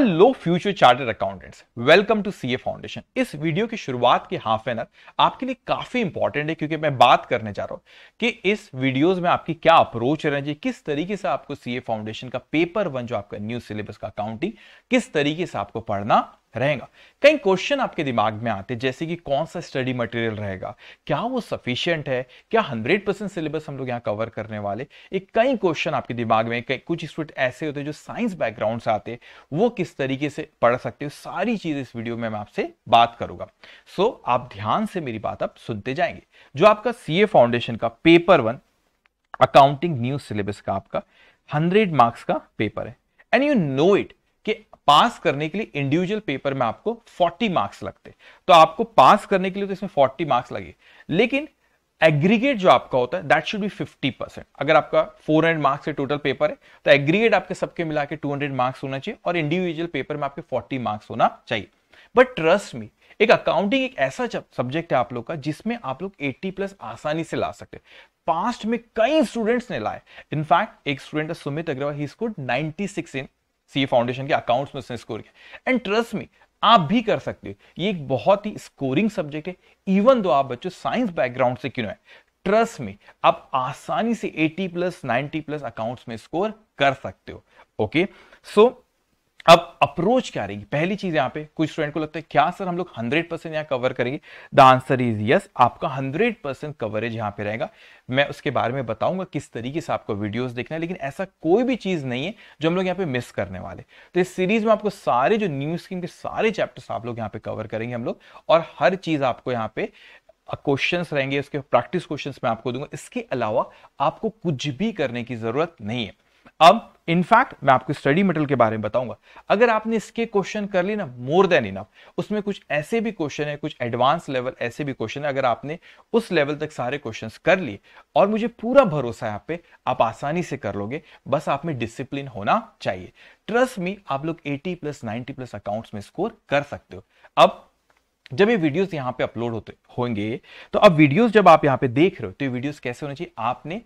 Hello future chartered accountants welcome to CA foundation इस video की शुरुआत के हाफ एनर आपके लिए काफी इंपॉर्टेंट है क्योंकि मैं बात करने जा रहा हूं कि इस वीडियोस में आपकी क्या अप्रोच रहना चाहिए किस तरीके से आपको सीए फाउंडेशन का पेपर वन जो आपका न्यू सिलेबस का अकाउंटिंग किस तरीके से आपको पढ़ना रहेगा कई क्वेश्चन आपके दिमाग में आते हैं जैसे कि कौन सा स्टडी मटेरियल रहेगा क्या वो सफिशियंट है क्या 100 परसेंट सिलेबस हम लोग यहाँ कवर करने वाले एक कई क्वेश्चन आपके दिमाग में कई कुछ स्टूडेंट ऐसे होते हैं जो साइंस बैकग्राउंड से आते हैं वो किस तरीके से पढ़ सकते हो सारी चीज इस वीडियो में मैं आपसे बात करूंगा सो so, आप ध्यान से मेरी बात आप सुनते जाएंगे जो आपका सी फाउंडेशन का paper one accounting new syllabus का आपका हंड्रेड मार्क्स का पेपर है and you know it pass करने के लिए इंडिविजुअल पेपर में आपको 40 मार्क्स लगते तो आपको पास करने के लिए तो इसमें 40 मार्क्स लगे लेकिन एग्रीगेट जो आपका होता है दैट शुड बी 50 परसेंट अगर आपका 400 मार्क्स से टोटल पेपर है तो एग्रीगेट आपके सबके मिला के टू मार्क्स होना चाहिए और इंडिविजुअल पेपर में आपके 40 मार्क्स होना चाहिए बट ट्रस्ट मी एक अकाउंटिंग एक ऐसा सब्जेक्ट है आप लोग का जिसमें आप लोग 80 प्लस आसानी से ला सकते पास्ट में कई स्टूडेंट्स ने लाए इनफैक्ट एक स्टूडेंट है सुमित अग्रवाल ही स्कोर 96 इन सी फाउंडेशन के अकाउंट्स में उसने स्कोर किया एंड ट्रस्ट मी आप भी कर सकते हो ये एक बहुत ही स्कोरिंग सब्जेक्ट है इवन दो आप बच्चों साइंस बैकग्राउंड से क्यों है ट्रस्ट में आप आसानी से 80 प्लस 90 प्लस अकाउंट्स में स्कोर कर सकते हो ओके सो so, अब अप्रोच क्या रहेगी पहली चीज यहाँ पे कुछ स्टूडेंट को लगता है क्या सर हम लोग हंड्रेड परसेंट यहाँ कवर करेंगे द आंसर इज यस आपका हंड्रेड परसेंट कवरेज यहां पे रहेगा मैं उसके बारे में बताऊंगा किस तरीके से आपको वीडियोस देखना है लेकिन ऐसा कोई भी चीज नहीं है जो हम लोग यहाँ पे मिस करने वाले तो इस सीरीज में आपको सारे जो न्यू स्कीम के सारे चैप्टर्स आप लोग यहाँ पे कवर करेंगे हम लोग और हर चीज आपको यहाँ पे क्वेश्चंस रहेंगे उसके प्रैक्टिस क्वेश्चंस मैं आपको दूंगा इसके अलावा आपको कुछ भी करने की जरूरत नहीं है अब इनफैक्ट मैं आपको स्टडी मेटल के बारे में बताऊंगा अगर आपने इसके क्वेश्चन कर लिए ना मोर देन इनफ उसमें कुछ ऐसे भी क्वेश्चन है कुछ एडवांस लेवल ऐसे भी क्वेश्चन है अगर आपने उस लेवल तक सारे क्वेश्चंस कर लिए और मुझे पूरा भरोसा है आप पे आप आसानी से कर लोगे बस आप में डिसिप्लिन होना चाहिए ट्रस्ट मी आप लोग 80 प्लस 90 प्लस अकाउंट्स में स्कोर कर सकते हो अब जब ये वीडियोस यहाँ पे अपलोड होते होंगे तो अब वीडियोस जब आप यहाँ पे देख रहे हो तो ये वीडियोस कैसे होने चाहिए आपने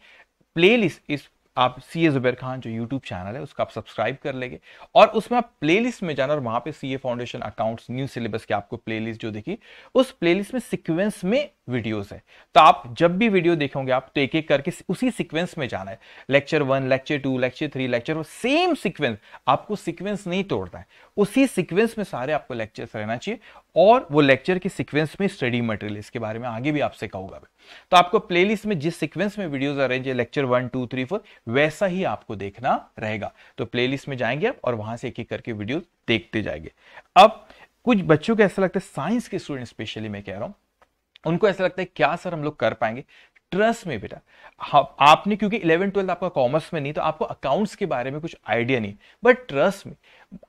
प्लेलिस्ट इस आप सी ए जुबैर खान जो यूट्यूब चैनल है उसका आप सब्सक्राइब कर लेंगे और उसमें आप लिस्ट में जाना और वहां पे C A foundation account new syllabus की आपको प्लेलिस्ट जो देखी उस प्लेलिस्ट में सिक्वेंस में वीडियोज है तो आप जब भी वीडियो देखोगे आप तो एक एक करके उसी सिक्वेंस में जाना है lecture one lecture two lecture three lecture four same sequence आपको सिक्वेंस नहीं तोड़ता है उसी सिक्वेंस में सारे आपको लेक्चर्स रहना चाहिए और वो लेक्चर के सिक्वेंस में स्टडी मटेरियल इसके बारे में आगे भी आपसे कहूंगा मैं तो आपको प्लेलिस्ट में जिस सीक्वेंस में वीडियोस अरेंज है lecture one two three four वैसा ही आपको देखना रहेगा तो प्लेलिस्ट में जाएंगे आप और वहां से एक एक करके वीडियो देखते जाएंगे अब कुछ बच्चों को ऐसा लगता है साइंस के स्टूडेंट स्पेशली मैं कह रहा हूं उनको ऐसा लगता है क्या सर हम लोग कर पाएंगे ट्रस्ट में बेटा हाँ, आपने क्योंकि इलेवन ट्वेल्थ आपका कॉमर्स में नहीं तो आपको अकाउंट्स के बारे में कुछ आइडिया नहीं बट ट्रस्ट में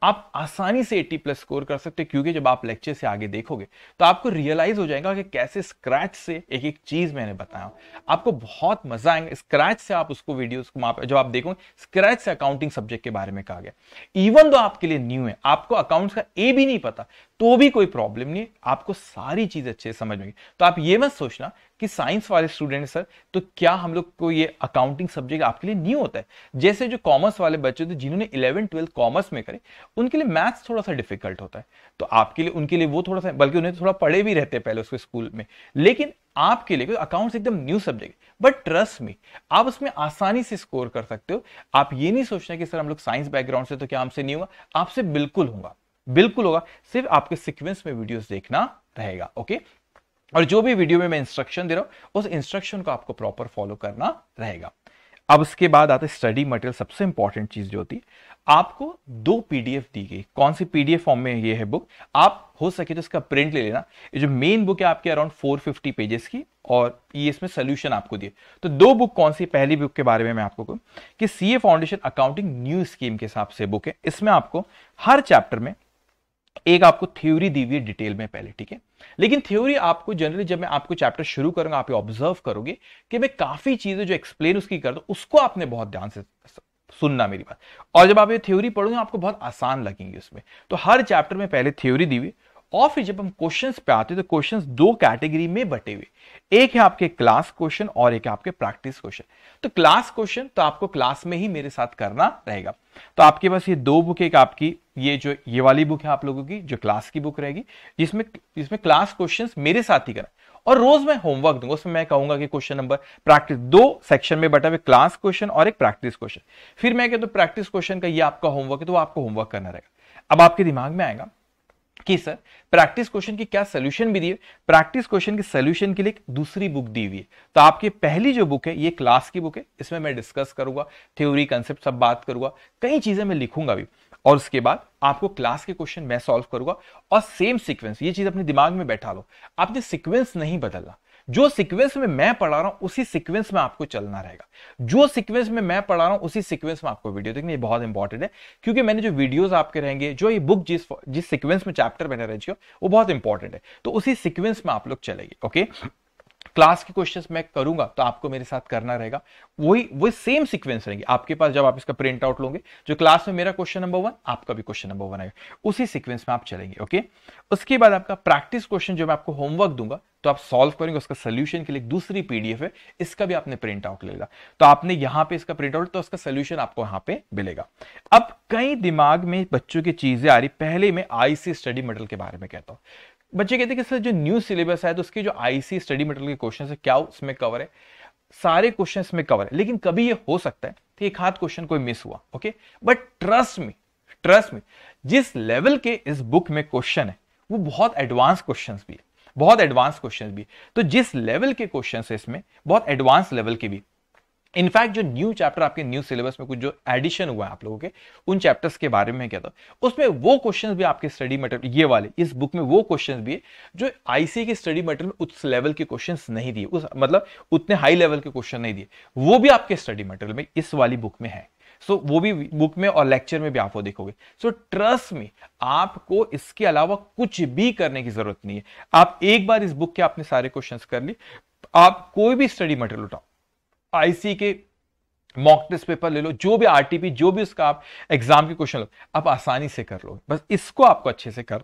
आप आसानी से 80 प्लस स्कोर कर सकते हैं क्योंकि जब आप लेक्चर से आगे देखोगे तो आपको रियलाइज हो जाएगा कि कैसे स्क्रैच से एक एक चीज मैंने बताया आपको बहुत मजा आएगा स्क्रैच से आप उसको वीडियो को जब आप देखोगे स्क्रैच से अकाउंटिंग सब्जेक्ट के बारे में कहा गया इवन दो आपके लिए न्यू है आपको अकाउंट का ए भी नहीं पता तो भी कोई प्रॉब्लम नहीं आपको सारी चीज अच्छे से समझ में तो आप ये मत सोचना कि साइंस वाले स्टूडेंट सर तो क्या हम लोग को ये अकाउंटिंग सब्जेक्ट आपके लिए न्यू होता है जैसे जो कॉमर्स वाले बच्चे थे जिन्होंने इलेवन ट्वेल्थ कॉमर्स में करे उनके लिए मैथ्स थोड़ा सा डिफिकल्ट होता है तो आपके लिए उनके लिए वो थोड़ा सा बल्कि उन्हें थोड़ा पढ़े भी रहते हैं पहले उसके स्कूल में लेकिन आपके लिए अकाउंट्स एकदम न्यू सब्जेक्ट बट ट्रस्ट में आप उसमें आसानी से स्कोर कर सकते हो आप ये नहीं सोचना कि सर हम लोग साइंस बैकग्राउंड से तो क्या हमसे नहीं होगा आपसे बिल्कुल होगा बिल्कुल होगा सिर्फ आपके सिक्वेंस में वीडियोस देखना रहेगा ओके और जो भी वीडियो में मैं इंस्ट्रक्शन दे रहा हूं उस इंस्ट्रक्शन को आपको प्रॉपर फॉलो करना रहेगा अब उसके बाद आता है स्टडी मटेरियल सबसे इंपॉर्टेंट चीज जो होती है आपको दो पीडीएफ दी गई कौन सी पीडीएफ फॉर्म में ये है बुक आप हो सके तो इसका प्रिंट ले लेना ये जो मेन बुक है आपके अराउंड 450 पेजेस की और ये इसमें सोल्यूशन आपको दिए तो दो बुक कौन सी पहली बुक के बारे में मैं आपको कहूँ कि C foundation accounting new scheme के हिसाब से बुक है इसमें आपको हर चैप्टर में एक आपको थ्योरी दी हुई है डिटेल में पहले ठीक है लेकिन थ्योरी आपको जनरली जब मैं आपको चैप्टर शुरू करूंगा आप ऑब्जर्व करोगे कि मैं काफी चीजें जो एक्सप्लेन उसकी कर दू उसको आपने बहुत ध्यान से सुनना मेरी बात और जब आप ये थ्योरी पढ़ोगे आपको बहुत आसान लगेंगे उसमें तो हर चैप्टर में पहले थ्योरी दी हुई और फिर जब हम क्वेश्चंस पे आते हैं तो क्वेश्चंस दो कैटेगरी में बटे हुए एक है आपके क्लास क्वेश्चन और एक है आपके प्रैक्टिस क्वेश्चन तो क्लास क्वेश्चन तो आपको क्लास में ही मेरे साथ करना रहेगा तो आपके पास ये दो बुक एक आपकी ये जो ये वाली बुक है आप लोगों की जो क्लास की बुक रहेगी जिसमें जिसमें क्लास क्वेश्चन मेरे साथ ही करना और रोज मैं होमवर्क दूंगा उसमें मैं कहूंगा कि क्वेश्चन नंबर प्रैक्टिस दो सेक्शन में बटा हुए क्लास क्वेश्चन और एक प्रैक्टिस क्वेश्चन फिर मैं कहता हूँ प्रैक्टिस क्वेश्चन का ये आपका होमवर्क है तो आपको होमवर्क करना रहेगा अब आपके दिमाग में आएगा कि सर प्रैक्टिस क्वेश्चन की क्या सोल्यूशन भी दिए प्रैक्टिस क्वेश्चन के सोल्यूशन के लिए एक दूसरी बुक दी हुई है तो आपकी पहली जो बुक है ये क्लास की बुक है इसमें मैं डिस्कस करूंगा थ्योरी कंसेप्ट सब बात करूंगा कई चीजें मैं लिखूंगा भी और उसके बाद आपको क्लास के क्वेश्चन मैं सॉल्व करूंगा और सेम सीक्वेंस ये चीज अपने दिमाग में बैठा लो आपने सीक्वेंस नहीं बदलना जो सीक्वेंस में मैं पढ़ा रहा हूं उसी सीक्वेंस में आपको चलना रहेगा जो सीक्वेंस में मैं पढ़ा रहा हूं उसी सीक्वेंस में आपको वीडियो देखनी ये बहुत इंपॉर्टेंट है क्योंकि मैंने जो वीडियोस आपके रहेंगे जो ये बुक जिस जिस सीक्वेंस में चैप्टर मैंने रही वो बहुत इंपॉर्टेंट है तो उसी सिक्वेंस में आप लोग चलेगी ओके क्लास के क्वेश्चंस मैं करूंगा तो आपको मेरे साथ करना रहेगा वही वो सेम सीक्वेंस रहेंगे आपके पास जब आप इसका प्रिंट आउट लोगे जो क्लास में मेरा क्वेश्चन नंबर वन आपका भी क्वेश्चन नंबर वन आएगा उसी सीक्वेंस में आप चलेंगे ओके उसके बाद आपका प्रैक्टिस क्वेश्चन जो मैं आपको होमवर्क दूंगा तो आप सॉल्व करेंगे उसका सोल्यूशन के लिए दूसरी पीडीएफ है इसका भी आपने प्रिंट आउट लेगा तो आपने यहां पे इसका प्रिंट आउट तो उसका सोल्यूशन आपको यहां पे मिलेगा अब कई दिमाग में बच्चों की चीजें आ रही पहले मैं आईसी स्टडी मॉडल के बारे में कहता हूं बच्चे कहते हैं कि सर जो न्यू सिलेबस है तो उसके जो आईसी स्टडी मटेरियल के क्वेश्चन है क्या उसमें कवर है सारे क्वेश्चन इसमें कवर है लेकिन कभी ये हो सकता है कि एक हाथ क्वेश्चन कोई मिस हुआ ओके बट ट्रस्ट में ट्रस्ट में जिस लेवल के इस बुक में क्वेश्चन है वो बहुत एडवांस क्वेश्चन भी है बहुत एडवांस क्वेश्चन भी तो जिस लेवल के क्वेश्चन है इसमें बहुत एडवांस लेवल के भी इनफैक्ट जो न्यू चैप्टर आपके न्यू सिलेबस में कुछ जो एडिशन हुआ है आप लोगों के उन चैप्टर्स के बारे में क्या था उसमें वो क्वेश्चन भी आपके स्टडी मटेरियल ये वाले इस बुक में वो क्वेश्चन भी है जो आईसी के स्टडी मटेरियल उस लेवल के क्वेश्चन नहीं दिए उस मतलब उतने हाई लेवल के क्वेश्चन नहीं दिए वो भी आपके स्टडी मटेरियल में इस वाली बुक में है सो so, वो भी बुक में और लेक्चर में भी आप वो देखोगे सो ट्रस्ट में आपको इसके अलावा कुछ भी करने की जरूरत नहीं है आप एक बार इस बुक के आपने सारे क्वेश्चंस कर लिए आप कोई भी स्टडी मटेरियल उठाओ आईसी के मॉक टेस्ट पेपर ले लो जो भी आरटीपी जो भी उसका आप एग्जाम के क्वेश्चन लो आप आसानी से कर लो बस इसको आपको अच्छे से कर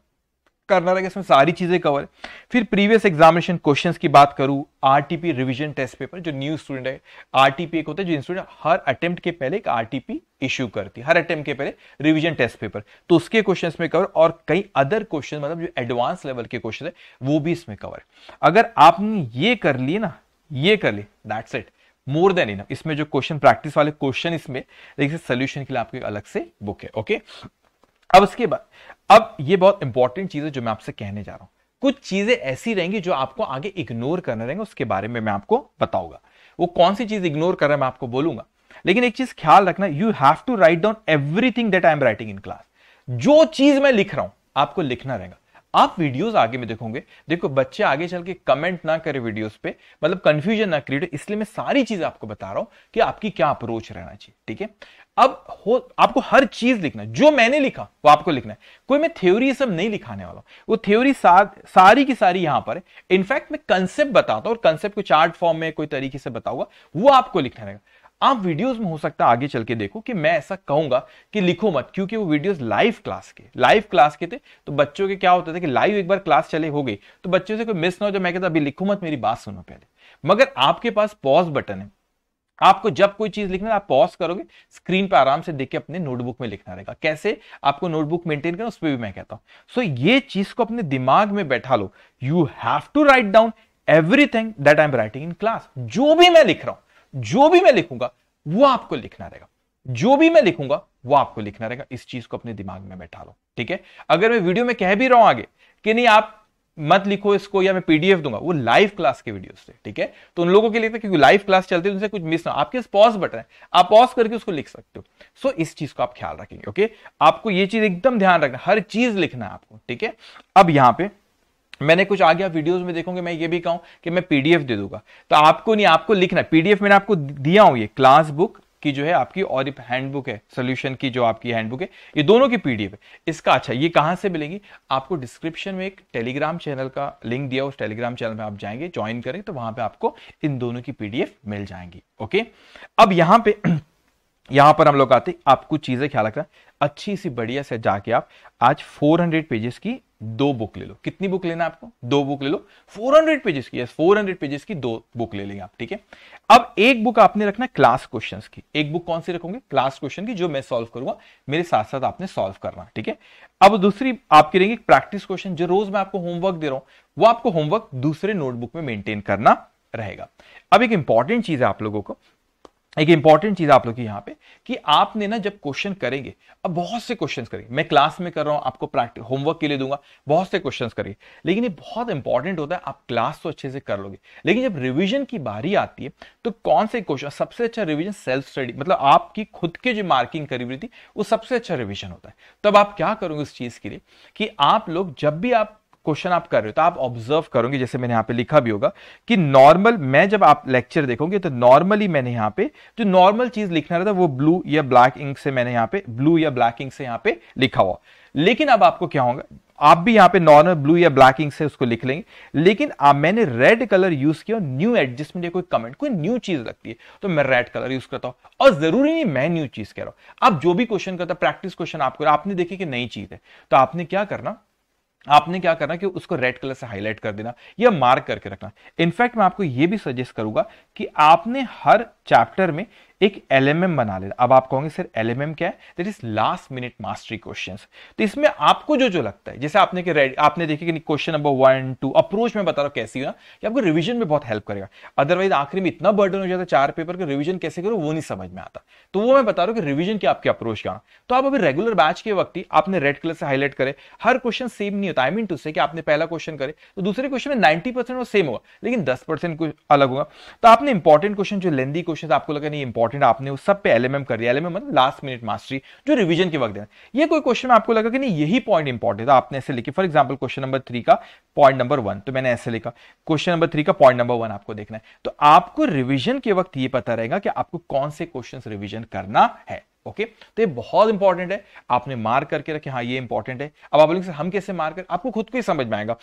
करना रहेगा इसमें सारी चीजें कवर फिर प्रीवियस एग्जामिनेशन क्वेश्चंस की बात करूं आरटीपी रिवीजन टेस्ट पेपर जो न्यू स्टूडेंट है आरटीपी एक होता है जो इंस्टीट्यूट हर अटेम्प्ट के पहले एक आरटीपी इश्यू करती है हर अटेम्प्ट के पहले रिवीजन टेस्ट पेपर तो उसके क्वेश्चंस में कवर और कई अदर क्वेश्चन मतलब जो एडवांस लेवल के क्वेश्चन है वो भी इसमें कवर है अगर आपने ये कर लिए ना ये कर लिए that's it more than enough इसमें जो क्वेश्चन प्रैक्टिस वाले क्वेश्चन इसमें देखिए सोल्यूशन के लिए आपकी अलग से बुक है ओके अब इसके बाद अब ये बहुत इंपॉर्टेंट चीज है जो मैं आपसे कहने जा रहा हूं कुछ चीजें ऐसी रहेंगी जो आपको आगे इग्नोर करना रहेंगे उसके बारे में मैं आपको बताऊंगा वो कौन सी चीज इग्नोर कर रहा है मैं आपको बोलूंगा लेकिन एक चीज ख्याल रखना you have to write down everything that I am writing in class जो चीज मैं लिख रहा हूं आपको लिखना रहेगा आप वीडियोस आगे में देखोगे देखो बच्चे आगे चल के कमेंट ना करें वीडियोस पे मतलब कंफ्यूजन ना क्रिएट इसलिए मैं सारी चीज आपको बता रहा हूं कि आपकी क्या अप्रोच रहना चाहिए ठीक है अब हो आपको हर चीज लिखना जो मैंने लिखा वो आपको लिखना है कोई मैं थ्योरी सब नहीं लिखाने वाला वो थ्योरी सारी की सारी यहां पर है इनफैक्ट मैं कंसेप्ट बताता हूं और कंसेप्ट को चार्ट फॉर्म में कोई तरीके से बताऊंगा वो आपको लिखना रहेगा आप वीडियोस में हो सकता है आगे चल के देखो कि मैं ऐसा कहूंगा कि लिखो मत क्योंकि वो वीडियोस लाइव क्लास के लाइव क्लास के थे तो बच्चों के क्या होते थे कि लाइव एक बार क्लास चले हो गई तो बच्चों से कोई मिस ना हो जाए मैं कहता अभी लिखो मत मेरी बात सुनो पहले मगर आपके पास पॉज बटन है आपको जब कोई चीज लिखना आप पॉज करोगे स्क्रीन पर आराम से देख के अपने नोटबुक में लिखना रहेगा कैसे आपको नोटबुक मेंटेन करना उस पर भी मैं कहता हूं सो ये चीज को अपने दिमाग में बैठा लो you have to write down everything that I am writing in class जो भी मैं लिख रहा हूं जो भी मैं लिखूंगा वो आपको लिखना रहेगा जो भी मैं लिखूंगा वो आपको लिखना रहेगा इस चीज को अपने दिमाग में बैठा लो ठीक है अगर मैं वीडियो में कह भी रहा हूं आगे कि नहीं आप मत लिखो इसको या मैं पीडीएफ दूंगा वो लाइव क्लास के वीडियो से ठीक है तो उन लोगों के लिए तो क्योंकि लाइव क्लास चलती है उनसे कुछ मिस ना आपके पॉज बटन है आप पॉज करके उसको लिख सकते हो सो इस चीज को आप ख्याल रखेंगे ओके आपको ये चीज एकदम ध्यान रखना हर चीज लिखना है आपको ठीक है अब यहां पर मैंने कुछ आगे आप वीडियोज में देखोगे मैं ये भी कहूँ कि मैं पीडीएफ दे दूंगा तो आपको नहीं आपको लिखना पीडीएफ मैंने आपको दिया हूँ ये क्लास बुक की जो है आपकी और हैंडबुक है सोल्यूशन की जो आपकी हैंडबुक है ये दोनों की पीडीएफ है इसका अच्छा ये कहां से मिलेगी आपको डिस्क्रिप्शन में एक टेलीग्राम चैनल का लिंक दिया उस टेलीग्राम चैनल में आप जाएंगे ज्वाइन करें तो वहां पे आपको इन दोनों की पीडीएफ मिल जाएंगी ओके अब यहाँ पे यहां पर हम लोग आते आप कुछ चीजें ख्याल रखना अच्छी सी बढ़िया से जाके आप आज 400 पेजेस की दो बुक ले लो कितनी बुक लेना आपको दो बुक ले लो 400 पेजेस की यस 400 पेजेस की दो बुक ले लेंगे आप ठीक है अब एक बुक आपने रखना क्लास क्वेश्चंस की एक बुक कौन सी रखोगे क्लास क्वेश्चन की जो मैं सॉल्व करूंगा मेरे साथ साथ आपने सॉल्व करना ठीक है अब दूसरी आपकी रहेंगे प्रैक्टिस क्वेश्चन जो रोज मैं आपको होमवर्क दे रहा हूं वो आपको होमवर्क दूसरे नोटबुक में मेंटेन करना रहेगा अब एक इंपॉर्टेंट चीज है आप लोगों को एक इंपॉर्टेंट चीज आप लोग की यहाँ पे कि आपने ना जब क्वेश्चन करेंगे अब बहुत से क्वेश्चंस करेंगे मैं क्लास में कर रहा हूँ आपको प्रैक्टिस होमवर्क के लिए दूंगा बहुत से क्वेश्चंस करेंगे लेकिन ये बहुत इंपॉर्टेंट होता है आप क्लास तो अच्छे से कर लोगे लेकिन जब रिविजन की बारी आती है तो कौन से क्वेश्चन सबसे अच्छा रिविजन सेल्फ स्टडी मतलब आपकी खुद की जो मार्किंग करी हुई थी वो सबसे अच्छा रिविजन होता है तब आप क्या करोगे उस चीज के लिए कि आप लोग जब भी आप क्वेश्चन आप कर रहे हो तो आप ऑब्जर्व करोगे जैसे मैंने यहाँ पे लिखा भी होगा कि नॉर्मल मैं जब आप लेक्चर देखोगे तो नॉर्मली मैंने यहाँ पे जो नॉर्मल चीज लिखना रहता वो ब्लू या ब्लैक इंक से मैंने यहाँ पे ब्लू या ब्लैक इंक से यहाँ पे लिखा हुआ लेकिन अब आपको क्या होगा आप भी यहाँ पे नॉर्मल ब्लू या ब्लैक इंक से उसको लिख लेंगे लेकिन आप मैंने रेड कलर यूज किया न्यू एडजस्टमेंट या कोई कमेंट कोई न्यू चीज लगती है तो मैं रेड कलर यूज करता हूं और जरूरी नहीं मैं न्यू चीज कह रहा हूं आप जो भी क्वेश्चन करता प्रैक्टिस क्वेश्चन आपको आपने देखी कि नई चीज है तो आपने क्या करना आपने क्या करना कि उसको रेड कलर से हाईलाइट कर देना या मार्क करके रखना इनफैक्ट मैं आपको यह भी सजेस्ट करूंगा कि आपने हर चैप्टर में एक एलएमएम बना लेना अब आप कहोगे सर एलएमएम क्या है that is last minute mastery question तो इसमें आपको जो जो लगता है जैसे आपने के आपने देखे कि question number one two approach में बता रहा हूँ कैसी हुआ कि आपको रिविजन में बहुत हेल्प करेगा अदरवाइज आखिरी में इतना बर्डन हो जाता है चार पेपर का रिविजन कैसे करो वो नहीं समझ में आता तो वो मैं बता रहा हूँ कि रिविजन की आपकी अप्रोच क्या तो आप अभी रेगुलर बैच के वक्त ही आपने रेड कलर से हाईलाइट करे हर क्वेश्चन सेम नहीं होता आई मीन टू से कि आपने पहला क्वेश्चन करे तो दूसरे क्वेश्चन में नाइनटी वो सेम होगा लेकिन दस परसेंट अलग होगा तो आपने इंपॉर्टेंट क्वेश्चन जो लेंदी क्वेश्चन आपको लगे नहीं इंपॉर्टेंट आपने उस सब पे एलएमएम कर दिया एलएमएम मतलब लास्ट मिनट मास्टरी जो रिवीजन के वक्त देना ये कोई क्वेश्चन में आपको लगा कि नहीं यही पॉइंट इंपॉर्टेंट है आपने ऐसे लिखे for example question number three का पॉइंट नंबर वन तो मैंने ऐसे लिखा क्वेश्चन नंबर थ्री का पॉइंट नंबर वन आपको देखना है तो आपको रिविजन के वक्त ये पता रहेगा कि आपको कौन से क्वेश्चन रिविजन करना है ओके okay? तो ये बहुत इंपॉर्टेंट है आपने मार्क करके रखे हाँ ये इंपॉर्टेंट है अब आप बोलेंगे हम कैसे मार्क कर आपको खुद को ही समझ में आएगा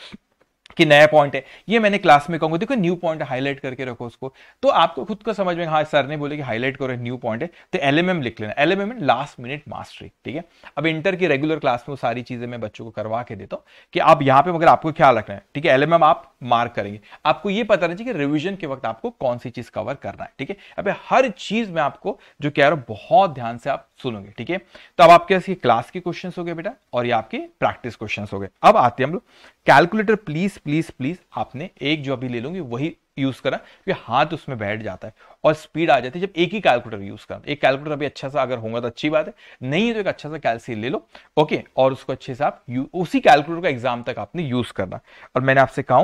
कि नया पॉइंट है ये मैंने क्लास में कहूंगा देखो न्यू पॉइंट हाईलाइट करके रखो उसको तो आपको खुद को समझ में हाँ सर ने बोले कि हाईलाइट करो न्यू पॉइंट है तो एलएमएम लिख लेना एलएमएम लास्ट मिनट मास्टरी ठीक है अब इंटर की रेगुलर क्लास में वो सारी चीजें मैं बच्चों को करवा के देता हूँ कि आप यहाँ पे मगर आपको ख्याल रखना है ठीक है एलएमएम आप मार्क करेंगे आपको ये पता नहीं कि रिविजन के वक्त आपको कौन सी चीज कवर करना है ठीक है अब हर चीज में आपको जो कह रहा हूँ बहुत ध्यान से आप सुनोगे ठीक है तो अब आपके क्लास के क्वेश्चन हो गए बेटा और ये आपके प्रैक्टिस क्वेश्चन हो गए अब आते हैं हम लोग कैलकुलेटर प्लीज प्लीज प्लीज आपने एक जो अभी ले लूंगी वही यूज करा क्योंकि हाथ उसमें बैठ जाता है और स्पीड आ जाती है जब एक ही कैलकुलेटर यूज करा एक कैलकुलेटर अभी अच्छा सा अगर होगा तो अच्छी बात है नहीं है तो एक अच्छा सा कैलसी ले लो ओके और उसको अच्छे से आप उसी कैलकुलेटर का एग्जाम तक आपने यूज करना और मैंने आपसे कहा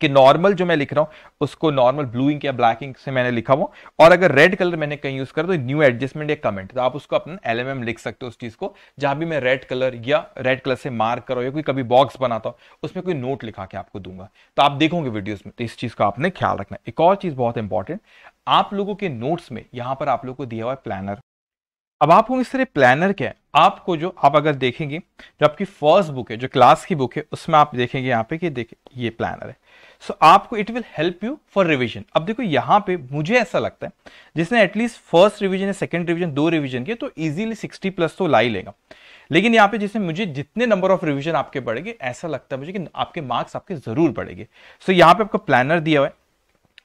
कि नॉर्मल जो मैं लिख रहा हूं उसको नॉर्मल ब्लू इंक या ब्लैक इंक से मैंने लिखा हुआ और अगर रेड कलर मैंने कहीं यूज करा तो न्यू एडजस्टमेंट या कमेंट तो आप उसको अपना एलएमएम लिख सकते हो उस चीज को जहां भी मैं रेड कलर या रेड कलर से मार्क करो या कोई कभी बॉक्स बनाता हूं उसमें कोई नोट लिखा के आपको दूंगा तो आप देखोगे वीडियोज में तो इस चीज का आपने ख्याल रखना एक और चीज बहुत इंपॉर्टेंट आप लोगों के नोट्स में यहां पर आप लोग को दिया हुआ है प्लानर अब आपको इस तरह प्लानर क्या है आपको जो आप अगर देखेंगे जो आपकी फर्स्ट बुक है जो क्लास की बुक है उसमें आप देखेंगे यहाँ पे कि देखिए ये प्लानर है सो so, आपको it will help you for revision अब देखो यहां पे मुझे ऐसा लगता है जिसने एटलीस्ट फर्स्ट रिविजन या सेकंड रिविजन दो रिविजन किए तो इजीली 60 प्लस तो ला ही लेगा लेकिन यहाँ पे जैसे मुझे जितने नंबर ऑफ रिविजन आपके बढ़ेंगे ऐसा लगता है मुझे कि आपके मार्क्स आपके जरूर बढ़ेंगे सो so, यहाँ पे आपका प्लानर दिया हुआ है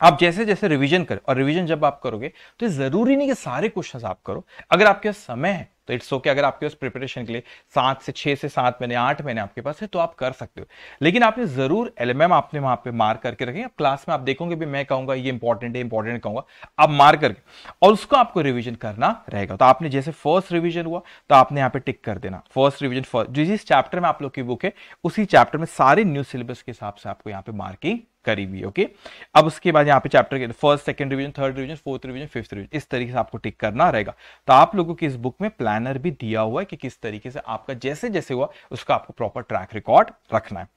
आप जैसे जैसे रिवीजन करें और रिवीजन जब आप करोगे तो जरूरी नहीं कि सारे क्वेश्चंस आप करो अगर आपके पास समय है तो इट्स ओके अगर आपके पास प्रिपरेशन के लिए सात से छह से सात महीने आठ महीने आपके पास है तो आप कर सकते हो लेकिन आपने ज़रूर एल आपने वहां पे मार करके रखें अब क्लास में आप देखोगे भी मैं कहूंगा ये इंपॉर्टेंट है इंपॉर्टेंट कहूंगा आप मार करके और उसको आपको रिविजन करना रहेगा तो आपने जैसे फर्स्ट रिविजन हुआ तो आपने यहाँ पे टिक कर देना फर्स्ट रिविजन फर्स्ट जिस चैप्टर में आप लोग की बुक है उसी चैप्टर में सारे न्यू सिलेबस के हिसाब से आपको यहाँ पे मार्किंग हुई ओके अब उसके बाद यहाँ पे chapter first second revision third revision fourth revision fifth revision इस तरीके से आपको टिक करना रहेगा तो आप लोगों की इस बुक में प्लानर भी दिया हुआ है कि किस तरीके से आपका जैसे जैसे हुआ उसका आपको प्रॉपर ट्रैक रिकॉर्ड रखना है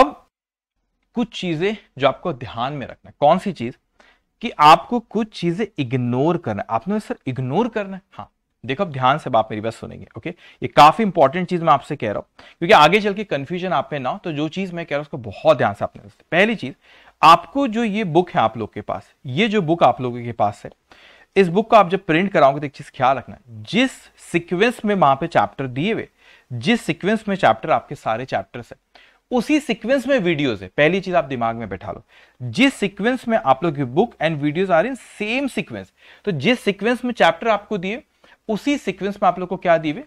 अब कुछ चीजें जो आपको ध्यान में रखना है कौन सी चीज कि आपको कुछ चीजें इग्नोर करना है आपने सर इग्नोर करना है हाँ देखो अब ध्यान से बात मेरी बात सुनेंगे ओके ये काफी इंपॉर्टेंट चीज मैं आपसे कह रहा हूं क्योंकि आगे चल के कंफ्यूजन आप में ना तो जो चीज मैं कह रहा हूं उसको बहुत ध्यान से आपने पहली चीज आपको जो ये बुक है आप लोग के पास ये जो बुक आप लोगों के पास है इस बुक को आप जब प्रिंट कराओगे तो एक चीज ख्याल रखना जिस सिक्वेंस में वहां पे चैप्टर दिए हुए जिस सिक्वेंस में चैप्टर आपके सारे चैप्टर्स है उसी सिक्वेंस में वीडियोस है पहली चीज आप दिमाग में बैठा लो जिस सिक्वेंस में आप लोग की book and videos are in same sequence तो जिस सिक्वेंस में चैप्टर आपको दिए उसी सीक्वेंस में आप लोग को क्या दी हुए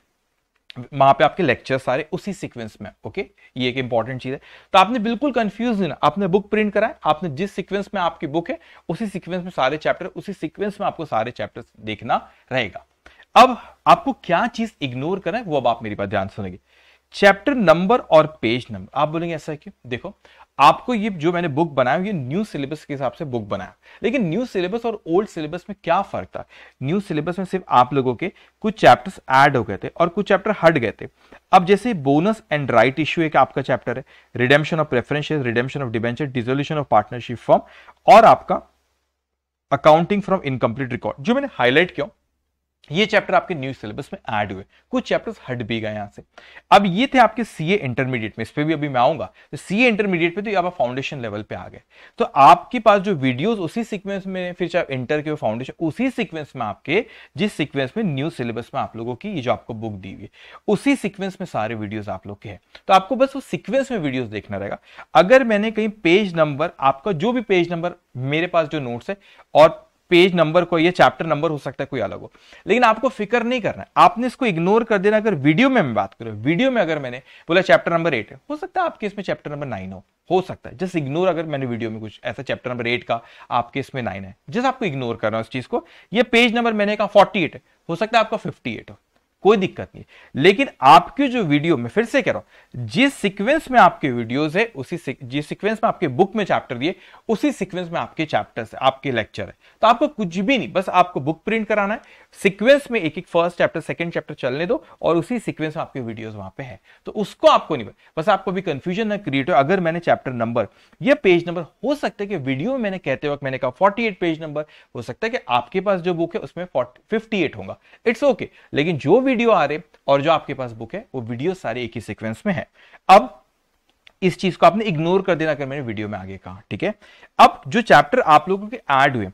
वहां पे आपके लेक्चर सारे उसी सीक्वेंस में ओके ये एक इंपॉर्टेंट चीज है तो आपने बिल्कुल कंफ्यूज नहीं ना आपने बुक प्रिंट कराए आपने जिस सीक्वेंस में आपकी बुक है उसी सीक्वेंस में सारे चैप्टर उसी सीक्वेंस में आपको सारे चैप्टर देखना रहेगा अब आपको क्या चीज इग्नोर करें वो अब आप मेरी बात ध्यान सुनेंगे चैप्टर नंबर और पेज नंबर आप बोलेंगे ऐसा क्यों देखो आपको ये जो मैंने बुक बनाया ये न्यू सिलेबस के हिसाब से बुक बनाया लेकिन न्यू सिलेबस और ओल्ड सिलेबस में क्या फर्क था न्यू सिलेबस में सिर्फ आप लोगों के कुछ चैप्टर्स ऐड हो गए थे और कुछ चैप्टर हट गए थे अब जैसे बोनस एंड राइट इश्यू एक आपका चैप्टर है redemption of preference redemption of debenture dissolution of partnership form और आपका अकाउंटिंग फ्रॉम इनकम्प्लीट रिकॉर्ड जो मैंने हाईलाइट किया ये चैप्टर आपके न्यू सिलेबस में ऐड हुए कुछ चैप्टर्स हट भी गए यहाँ से अब ये थे आपके सीए इंटरमीडिएट में इस पर भी अभी मैं आऊंगा तो सीए इंटरमीडिएट पे तो आप फाउंडेशन लेवल पे आ गए तो आपके पास जो वीडियोस उसी सीक्वेंस में फिर चाहे इंटर के फाउंडेशन उसी सीक्वेंस में आपके जिस सीक्वेंस में न्यू सिलेबस में आप लोगों की ये जो आपको बुक दी हुई उसी सिक्वेंस में सारे वीडियोज आप लोग के हैं तो आपको बस वो सिक्वेंस में वीडियोज देखना रहेगा अगर मैंने कहीं पेज नंबर आपका जो भी पेज नंबर मेरे पास जो नोट्स है और पेज नंबर को ये चैप्टर नंबर हो सकता है कोई अलग हो लेकिन आपको फिक्र नहीं करना है आपने इसको इग्नोर कर देना अगर वीडियो में मैं बात करूँ वीडियो में अगर मैंने बोला चैप्टर नंबर एट हो सकता है आपके इसमें चैप्टर नंबर नाइन हो हो सकता है जस्ट इग्नोर अगर मैंने वीडियो में कुछ ऐसा चैप्टर नंबर एट का आपके इसमें नाइन है जस्ट आपको इग्नोर करना उस चीज को ये पेज नंबर मैंने कहा फोर्टी हो सकता है आपका फिफ्टी हो कोई दिक्कत नहीं लेकिन आपकी जो वीडियो में फिर से कह रहा हूं जिस सीक्वेंस में आपके वीडियोस है उसी जिस सीक्वेंस में आपके बुक में चैप्टर दिए उसी सीक्वेंस में आपके चैप्टर्स है आपके लेक्चर है तो आपको कुछ भी नहीं बस आपको बुक प्रिंट कराना है सीक्वेंस में एक एक फर्स्ट चैप्टर सेकंड चैप्टर चलने दो और उसी सीक्वेंस में आपके वीडियोज वहां पे है तो उसको आपको नहीं बस आपको भी कंफ्यूजन ना क्रिएट हो अगर मैंने चैप्टर नंबर या पेज नंबर हो सकता है कि वीडियो में मैंने कहते वक्त मैंने कहा फोर्टी पेज नंबर हो सकता है कि आपके पास जो बुक है उसमें 58 होगा इट्स ओके लेकिन जो भी वीडियो आ रहे और जो आपके पास बुक है वो वीडियो सारे एक ही सीक्वेंस में है अब इस चीज को आपने इग्नोर कर देना कर मैंने वीडियो में आगे कहा ठीक है अब जो चैप्टर आप लोगों के ऐड हुए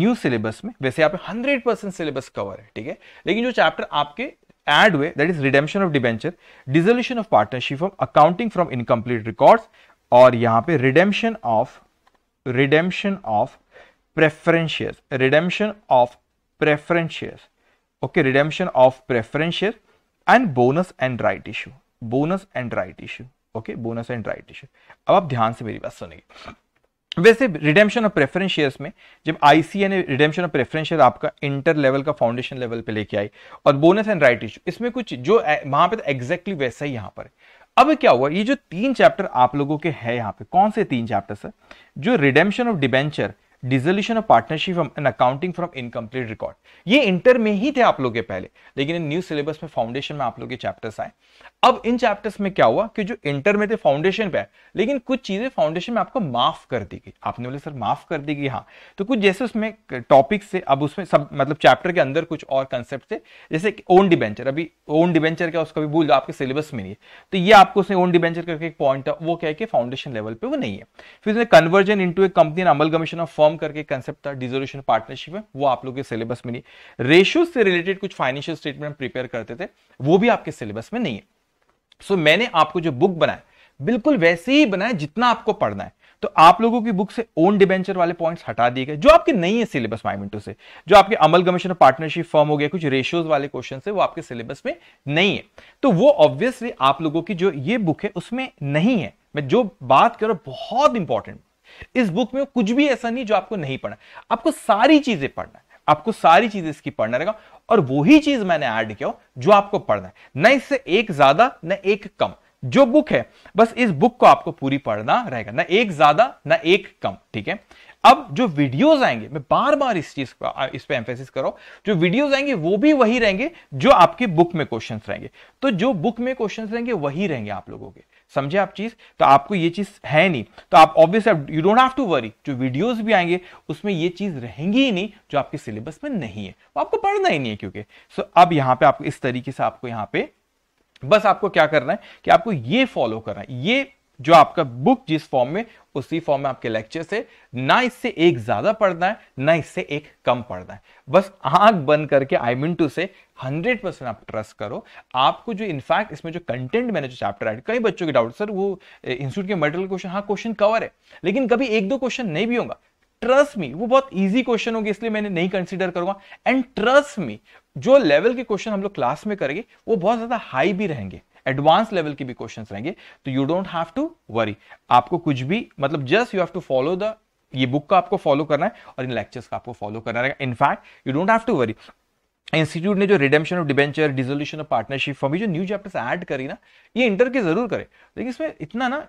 न्यू सिलेबस में वैसे यहाँ हंड्रेड परसेंट सिलेबस कवर है ठीक है लेकिन जो चैप्टर आपके एड हुए that is redemption of debenture dissolution of partnership of accounting from incomplete record और यहां पर redemption of redemption of preferences redemption of preferences okay redemption of preference share and bonus and right issue bonus and right issue okay bonus and right issue ab aap dhyan se meri baat sunenge वैसे redemption of preference shares में जब ICA ने redemption of preference share आपका inter level का foundation level पे लेके आई और bonus and right issue इसमें कुछ जो वहां पे तो एग्जैक्टली exactly वैसा ही यहां पर अब क्या हुआ ये जो तीन चैप्टर आप लोगों के है यहां पे कौन से तीन चैप्टर सर जो redemption of debenture dissolution of partnership and an accounting from incomplete record ये इंटर में ही थे आप लोग के पहले लेकिन न्यू सिलेबस में फाउंडेशन में आप लोग के चैप्टर्स आए अब इन चैप्टर्स में क्या हुआ कि जो इंटर में थे फाउंडेशन पे लेकिन कुछ चीजें फाउंडेशन में आपको माफ कर दी गई आपने बोले सर माफ कर दी गई हाँ तो कुछ जैसे उसमें टॉपिक से अब उसमें सब मतलब चैप्टर के अंदर कुछ और कंसेप्ट थे जैसे ओन डिबेंचर अभी ओन डिबेंचर क्या उसका भी भूल आपके सिलेबस में नहीं है तो ये आपको उसने ओन डिबेंचर करके एक पॉइंट वो क्या है कि फाउंडेशन लेवल पे वो नहीं है फिर उसने conversion into a company amalgamation of form करके कंसेप्ट था डिजोल्यूशन पार्टनरशिप है वो आप लोग के सिलेबस में नहीं रेशियो से रिलेटेड कुछ फाइनेंशियल स्टेटमेंट प्रिपेयर करते थे वो भी आपके सिलेबस में नहीं है सो so, मैंने आपको जो बुक बनाया बिल्कुल वैसे ही बनाया जितना आपको पढ़ना है तो आप लोगों की बुक से ओन डिबेंचर वाले पॉइंट्स हटा दिए गए जो आपके नहीं है सिलेबस माइमिंटो से जो आपके अमल कमीशन पार्टनरशिप फॉर्म हो गया कुछ रेशियोज वाले क्वेश्चन है वो आपके सिलेबस में नहीं है तो वो ऑब्वियसली आप लोगों की जो ये बुक है उसमें नहीं है मैं जो बात कर रहा हूं बहुत इंपॉर्टेंट इस बुक में कुछ भी ऐसा नहीं जो आपको नहीं पढ़ना आपको सारी चीजें पढ़ना है आपको सारी चीजें इसकी पढ़ना रहेगा और वही चीज मैंने ऐड किया जो आपको पढ़ना है न इससे एक ज्यादा न एक कम जो बुक है बस इस बुक को आपको पूरी पढ़ना रहेगा ना एक ज्यादा ना एक कम ठीक है अब जो वीडियोस आएंगे मैं बार बार इस चीज का इस पे एम्फेसिस करो जो वीडियोस आएंगे वो भी वही रहेंगे जो आपकी बुक में क्वेश्चंस रहेंगे तो जो बुक में क्वेश्चंस रहेंगे वही रहेंगे आप लोगों के समझे आप चीज तो आपको ये चीज है नहीं तो आप obvious you don't have to worry जो वीडियोस भी आएंगे उसमें ये चीज रहेंगी ही नहीं जो आपके सिलेबस में नहीं है वो आपको पढ़ना ही नहीं है क्योंकि सो so, अब यहां पे आपको इस तरीके से आपको यहां पे बस आपको क्या करना है कि आपको ये फॉलो करना है ये जो आपका बुक जिस फॉर्म में उसी फॉर्म में आपके लेक्चर से ना इससे एक ज्यादा पढ़ना है ना इससे एक कम पढ़ना है बस आंख बंद करके आई मीन टू से हंड्रेड परसेंट आप ट्रस्ट करो आपको जो इनफैक्ट इसमें जो कंटेंट मैंने जो चैप्टर ऐड कई बच्चों के डाउट सर वो इंस्टीट्यूट के मटेरियल क्वेश्चन हाँ क्वेश्चन कवर है लेकिन कभी एक दो क्वेश्चन नहीं भी होगा ट्रस्ट मी वो बहुत इजी क्वेश्चन होगी इसलिए मैंने नहीं कंसिडर करूंगा एंड ट्रस्ट मी जो लेवल के क्वेश्चन हम लोग क्लास में करेंगे वो बहुत ज्यादा हाई भी रहेंगे एडवांस लेवल के भी क्वेश्चन रहेंगे तो you don't have to worry आपको कुछ भी मतलब just you have to follow the ये बुक का आपको फॉलो करना है और इन लेक्चर्स का आपको फॉलो करना रहेगा in fact you don't have to worry institute ने जो redemption of debenture dissolution of partnership मी जो न्यू चैप्टर्स ऐड करी ना ये इंटर के जरूर करे लेकिन इसमें इतना ना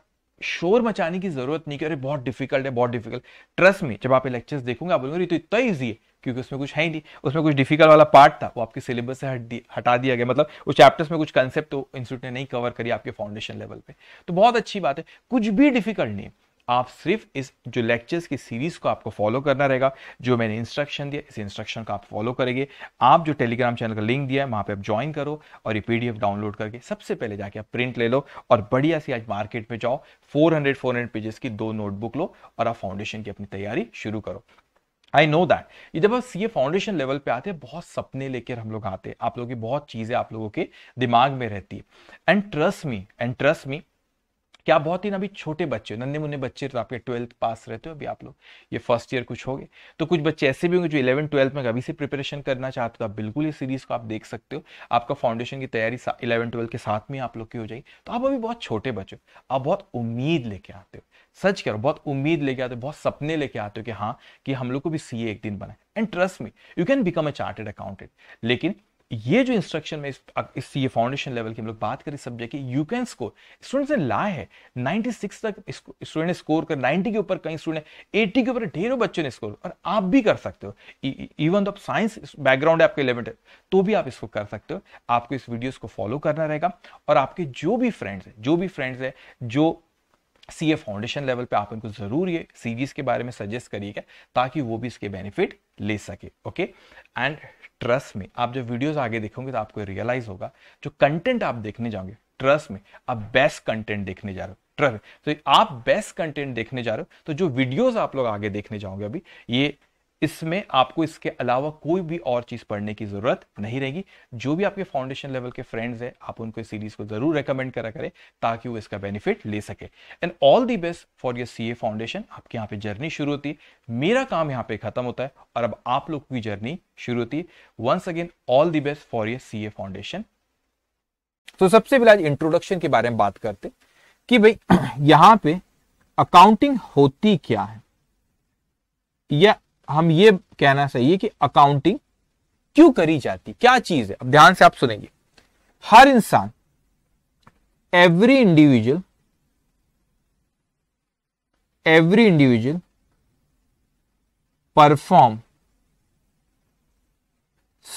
शोर मचाने की जरूरत नहीं कि अरे बहुत डिफिकल्ट है बहुत डिफिकल्ट ट्रस्ट में जब आप ये लेक्चर्स देखोगे आप बोलोगे तो इतना ईजी है क्योंकि उसमें कुछ है ही नहीं उसमें कुछ डिफिकल्ट वाला पार्ट था वो आपके सिलेबस से हट दि, हटा दिया गया मतलब उस चैप्टर्स में कुछ कंसेप्ट तो इंस्टीट्यूट ने नहीं कवर करी आपके फाउंडेशन लेवल पे तो बहुत अच्छी बात है कुछ भी डिफिकल्ट नहीं आप सिर्फ इस जो लेक्चर्स की सीरीज को आपको फॉलो करना रहेगा जो मैंने इंस्ट्रक्शन दिया इस इंस्ट्रक्शन को आप फॉलो करेंगे आप जो टेलीग्राम चैनल का लिंक दिया है वहां पे आप ज्वाइन करो और ये पीडीएफ डाउनलोड करके सबसे पहले जाके आप प्रिंट ले लो और बढ़िया सी आज मार्केट में जाओ 400 400 पेजेस की दो नोटबुक लो और आप फाउंडेशन की अपनी तैयारी शुरू करो आई नो दैट जब सी ए फाउंडेशन लेवल पे आते हैं बहुत सपने लेकर हम लोग आते हैं आप लोगों की बहुत चीजें आप लोगों के दिमाग में रहती है and trust me and trust me कि आप बहुत ही अभी छोटे बच्चे हो नन्हे मुन्ने बच्चे तो आपके ट्वेल्थ पास रहते हो अभी आप लोग ये फर्स्ट ईयर कुछ हो गए तो कुछ बच्चे ऐसे भी होंगे जो इलेवन ट्वेल्थ में अभी से प्रिपरेशन करना चाहते हो आप बिल्कुल इस सीरीज को आप देख सकते हो आपका फाउंडेशन की तैयारी इलेवन ट्वेल्थ के साथ में आप लोग की हो जाएगी तो आप अभी बहुत छोटे बच्चे हो आप बहुत उम्मीद लेके आते हो सच करो बहुत उम्मीद लेके आते हो बहुत सपने लेके आते हो कि हाँ कि हम लोग को भी सी एक दिन बनाए and trust me you can become a chartered accountant लेकिन ये जो इंस्ट्रक्शन में इस, इस ये फाउंडेशन लेवल की हम लोग बात करें सब्जेक्ट की यू कैन स्कोर स्टूडेंट्स ने लाए है 96 तक स्टूडेंट ने स्कोर कर 90 के ऊपर कई स्टूडेंट 80 के ऊपर ढेरों बच्चों ने स्कोर और आप भी कर सकते हो इवन e, तो e, आप साइंस बैकग्राउंड है आपके इलेवेंथ तो भी आप इसको कर सकते हो आपको इस वीडियो को फॉलो करना रहेगा और आपके जो भी फ्रेंड्स है जो भी फ्रेंड्स है जो सी ए फाउंडेशन लेवल पे आप उनको ज़रूर ये सीरीज़ के बारे में सजेस्ट करिएगा ताकि वो भी इसके बेनिफिट ले सके ओके एंड ट्रस्ट में आप जो वीडियोस आगे देखोगे तो आपको रियलाइज़ होगा जो कंटेंट आप देखने जाओगे ट्रस्ट में आप बेस्ट कंटेंट देखने जा रहे हो ट्रस्ट तो आप बेस्ट कंटेंट देखने जा रहे हो तो जो वीडियोज आप लोग आगे देखने जाओगे अभी ये इसमें आपको इसके अलावा कोई भी और चीज़ पढ़ने की ज़रूरत नहीं रहेगी जो भी आपके फाउंडेशन लेवल के फ्रेंड्स हैं आप उनको इस सीरीज़ को ज़रूर रेकमेंड करा करें ताकि वो इसका बेनिफिट ले सके and all the best for your C foundation आपके यहाँ पे जर्नी शुरू होती है मेरा काम यहाँ पे ख़त्म होता है और अब आप लोग की जर्नी शुरू होती है once again all the best for your C foundation तो सबसे पहले आज इंट्रोडक्शन के बारे में बात करते कि भाई यहां पे अकाउंटिंग होती क्या है या हम ये कहना चाहिए कि अकाउंटिंग क्यों करी जाती क्या चीज है अब ध्यान से आप सुनेंगे हर इंसान every individual every individual perform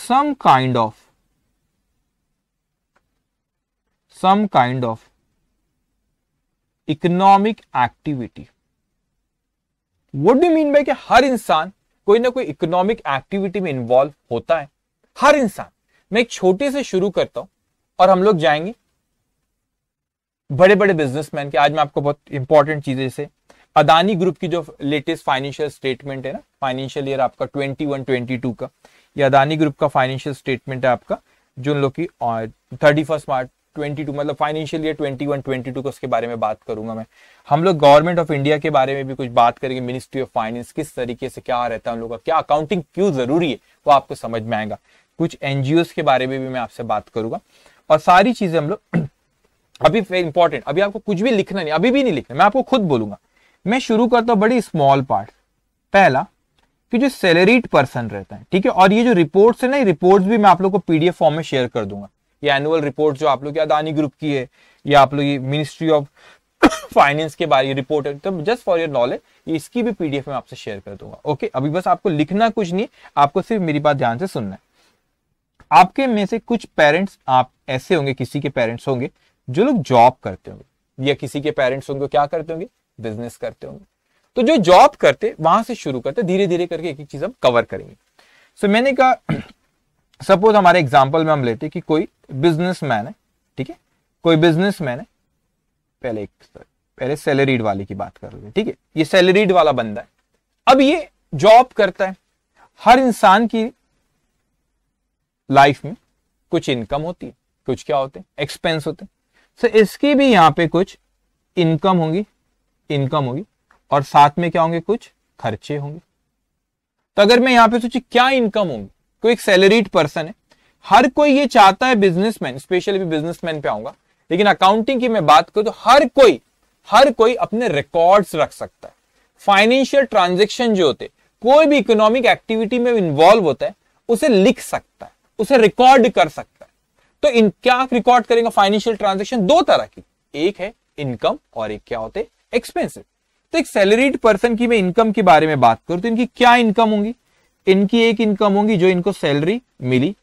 some kind of some kind of economic activity what do mean by कि हर इंसान कोई ना कोई इकोनॉमिक एक्टिविटी में इन्वॉल्व होता है हर इंसान मैं एक छोटे से शुरू करता हूं और हम लोग जाएंगे बड़े बड़े बिजनेसमैन के आज मैं आपको बहुत इंपॉर्टेंट चीजें से अदानी ग्रुप की जो लेटेस्ट फाइनेंशियल स्टेटमेंट है ना फाइनेंशियल ईयर आपका 21 22 का ये अदानी ग्रुप का फाइनेंशियल स्टेटमेंट है आपका जो उन लोग की thirty first March twenty two मतलब financial year twenty one twenty two उसके बारे में बात करूंगा मैं हम लोग गवर्नमेंट ऑफ इंडिया के बारे में भी कुछ बात करेंगे मिनिस्ट्री ऑफ फाइनेंस किस तरीके से क्या रहता है हम लोग का क्या अकाउंटिंग क्यों जरूरी है वो आपको समझ में आएगा कुछ एनजीओ के बारे में भी मैं आपसे बात करूंगा और सारी चीजें हम लोग अभी इंपॉर्टेंट अभी आपको कुछ भी लिखना नहीं अभी भी नहीं लिखना मैं आपको खुद बोलूंगा मैं शुरू करता हूँ बड़ी स्मॉल पार्ट पहला कि जो सैलरीड पर्सन रहता है ठीक है और ये जो रिपोर्ट्स है ना रिपोर्ट्स भी मैं आप लोग को पीडीएफ फॉर्म में शेयर कर दूंगा ये एनुअल रिपोर्ट जो आप लोग की अदानी ग्रुप की है या आप लोग मिनिस्ट्री ऑफ फाइनेंस के बारे में रिपोर्ट है तो जस्ट फॉर योर नॉलेज इसकी भी पीडीएफ में आपसे शेयर कर दूंगा ओके अभी बस आपको लिखना कुछ नहीं आपको सिर्फ मेरी बात ध्यान से सुनना है आपके में से कुछ पेरेंट्स आप ऐसे होंगे किसी के पेरेंट्स होंगे जो लोग जॉब करते होंगे या किसी के पेरेंट्स होंगे क्या करते होंगे बिजनेस करते होंगे तो जो जॉब करते वहां से शुरू करते धीरे धीरे करके एक एक चीज हम कवर करेंगे सो so, मैंने कहा सपोज हमारे एग्जाम्पल में हम लेते कि कोई मैन है ठीक है कोई मैन है पहले एक पहले सैलरीड वाले की बात कर हैं ठीक है ये सैलरीड वाला बंदा है अब ये जॉब करता है हर इंसान की लाइफ में कुछ इनकम होती है कुछ क्या होते हैं एक्सपेंस होते हैं सो so, इसकी भी यहाँ पे कुछ इनकम होगी इनकम होगी और साथ में क्या होंगे कुछ खर्चे होंगे तो अगर मैं यहाँ पे सोची क्या इनकम होगी कोई तो एक सैलरीड पर्सन है हर कोई ये चाहता है बिजनेसमैन स्पेशली भी बिजनेसमैन पे आऊंगा लेकिन अकाउंटिंग की मैं बात करूं तो हर कोई हर कोई अपने रिकॉर्ड्स रख सकता है फाइनेंशियल ट्रांजेक्शन जो होते कोई भी इकोनॉमिक एक्टिविटी में इन्वॉल्व होता है उसे लिख सकता है उसे रिकॉर्ड कर सकता है तो इन क्या रिकॉर्ड करेगा फाइनेंशियल ट्रांजेक्शन दो तरह की एक है इनकम और एक क्या होते एक्सपेंसिव तो एक सैलरीड पर्सन की मैं इनकम के बारे में बात करूं तो इनकी क्या इनकम होंगी इनकी एक इनकम होगी जो इनको सैलरी मिली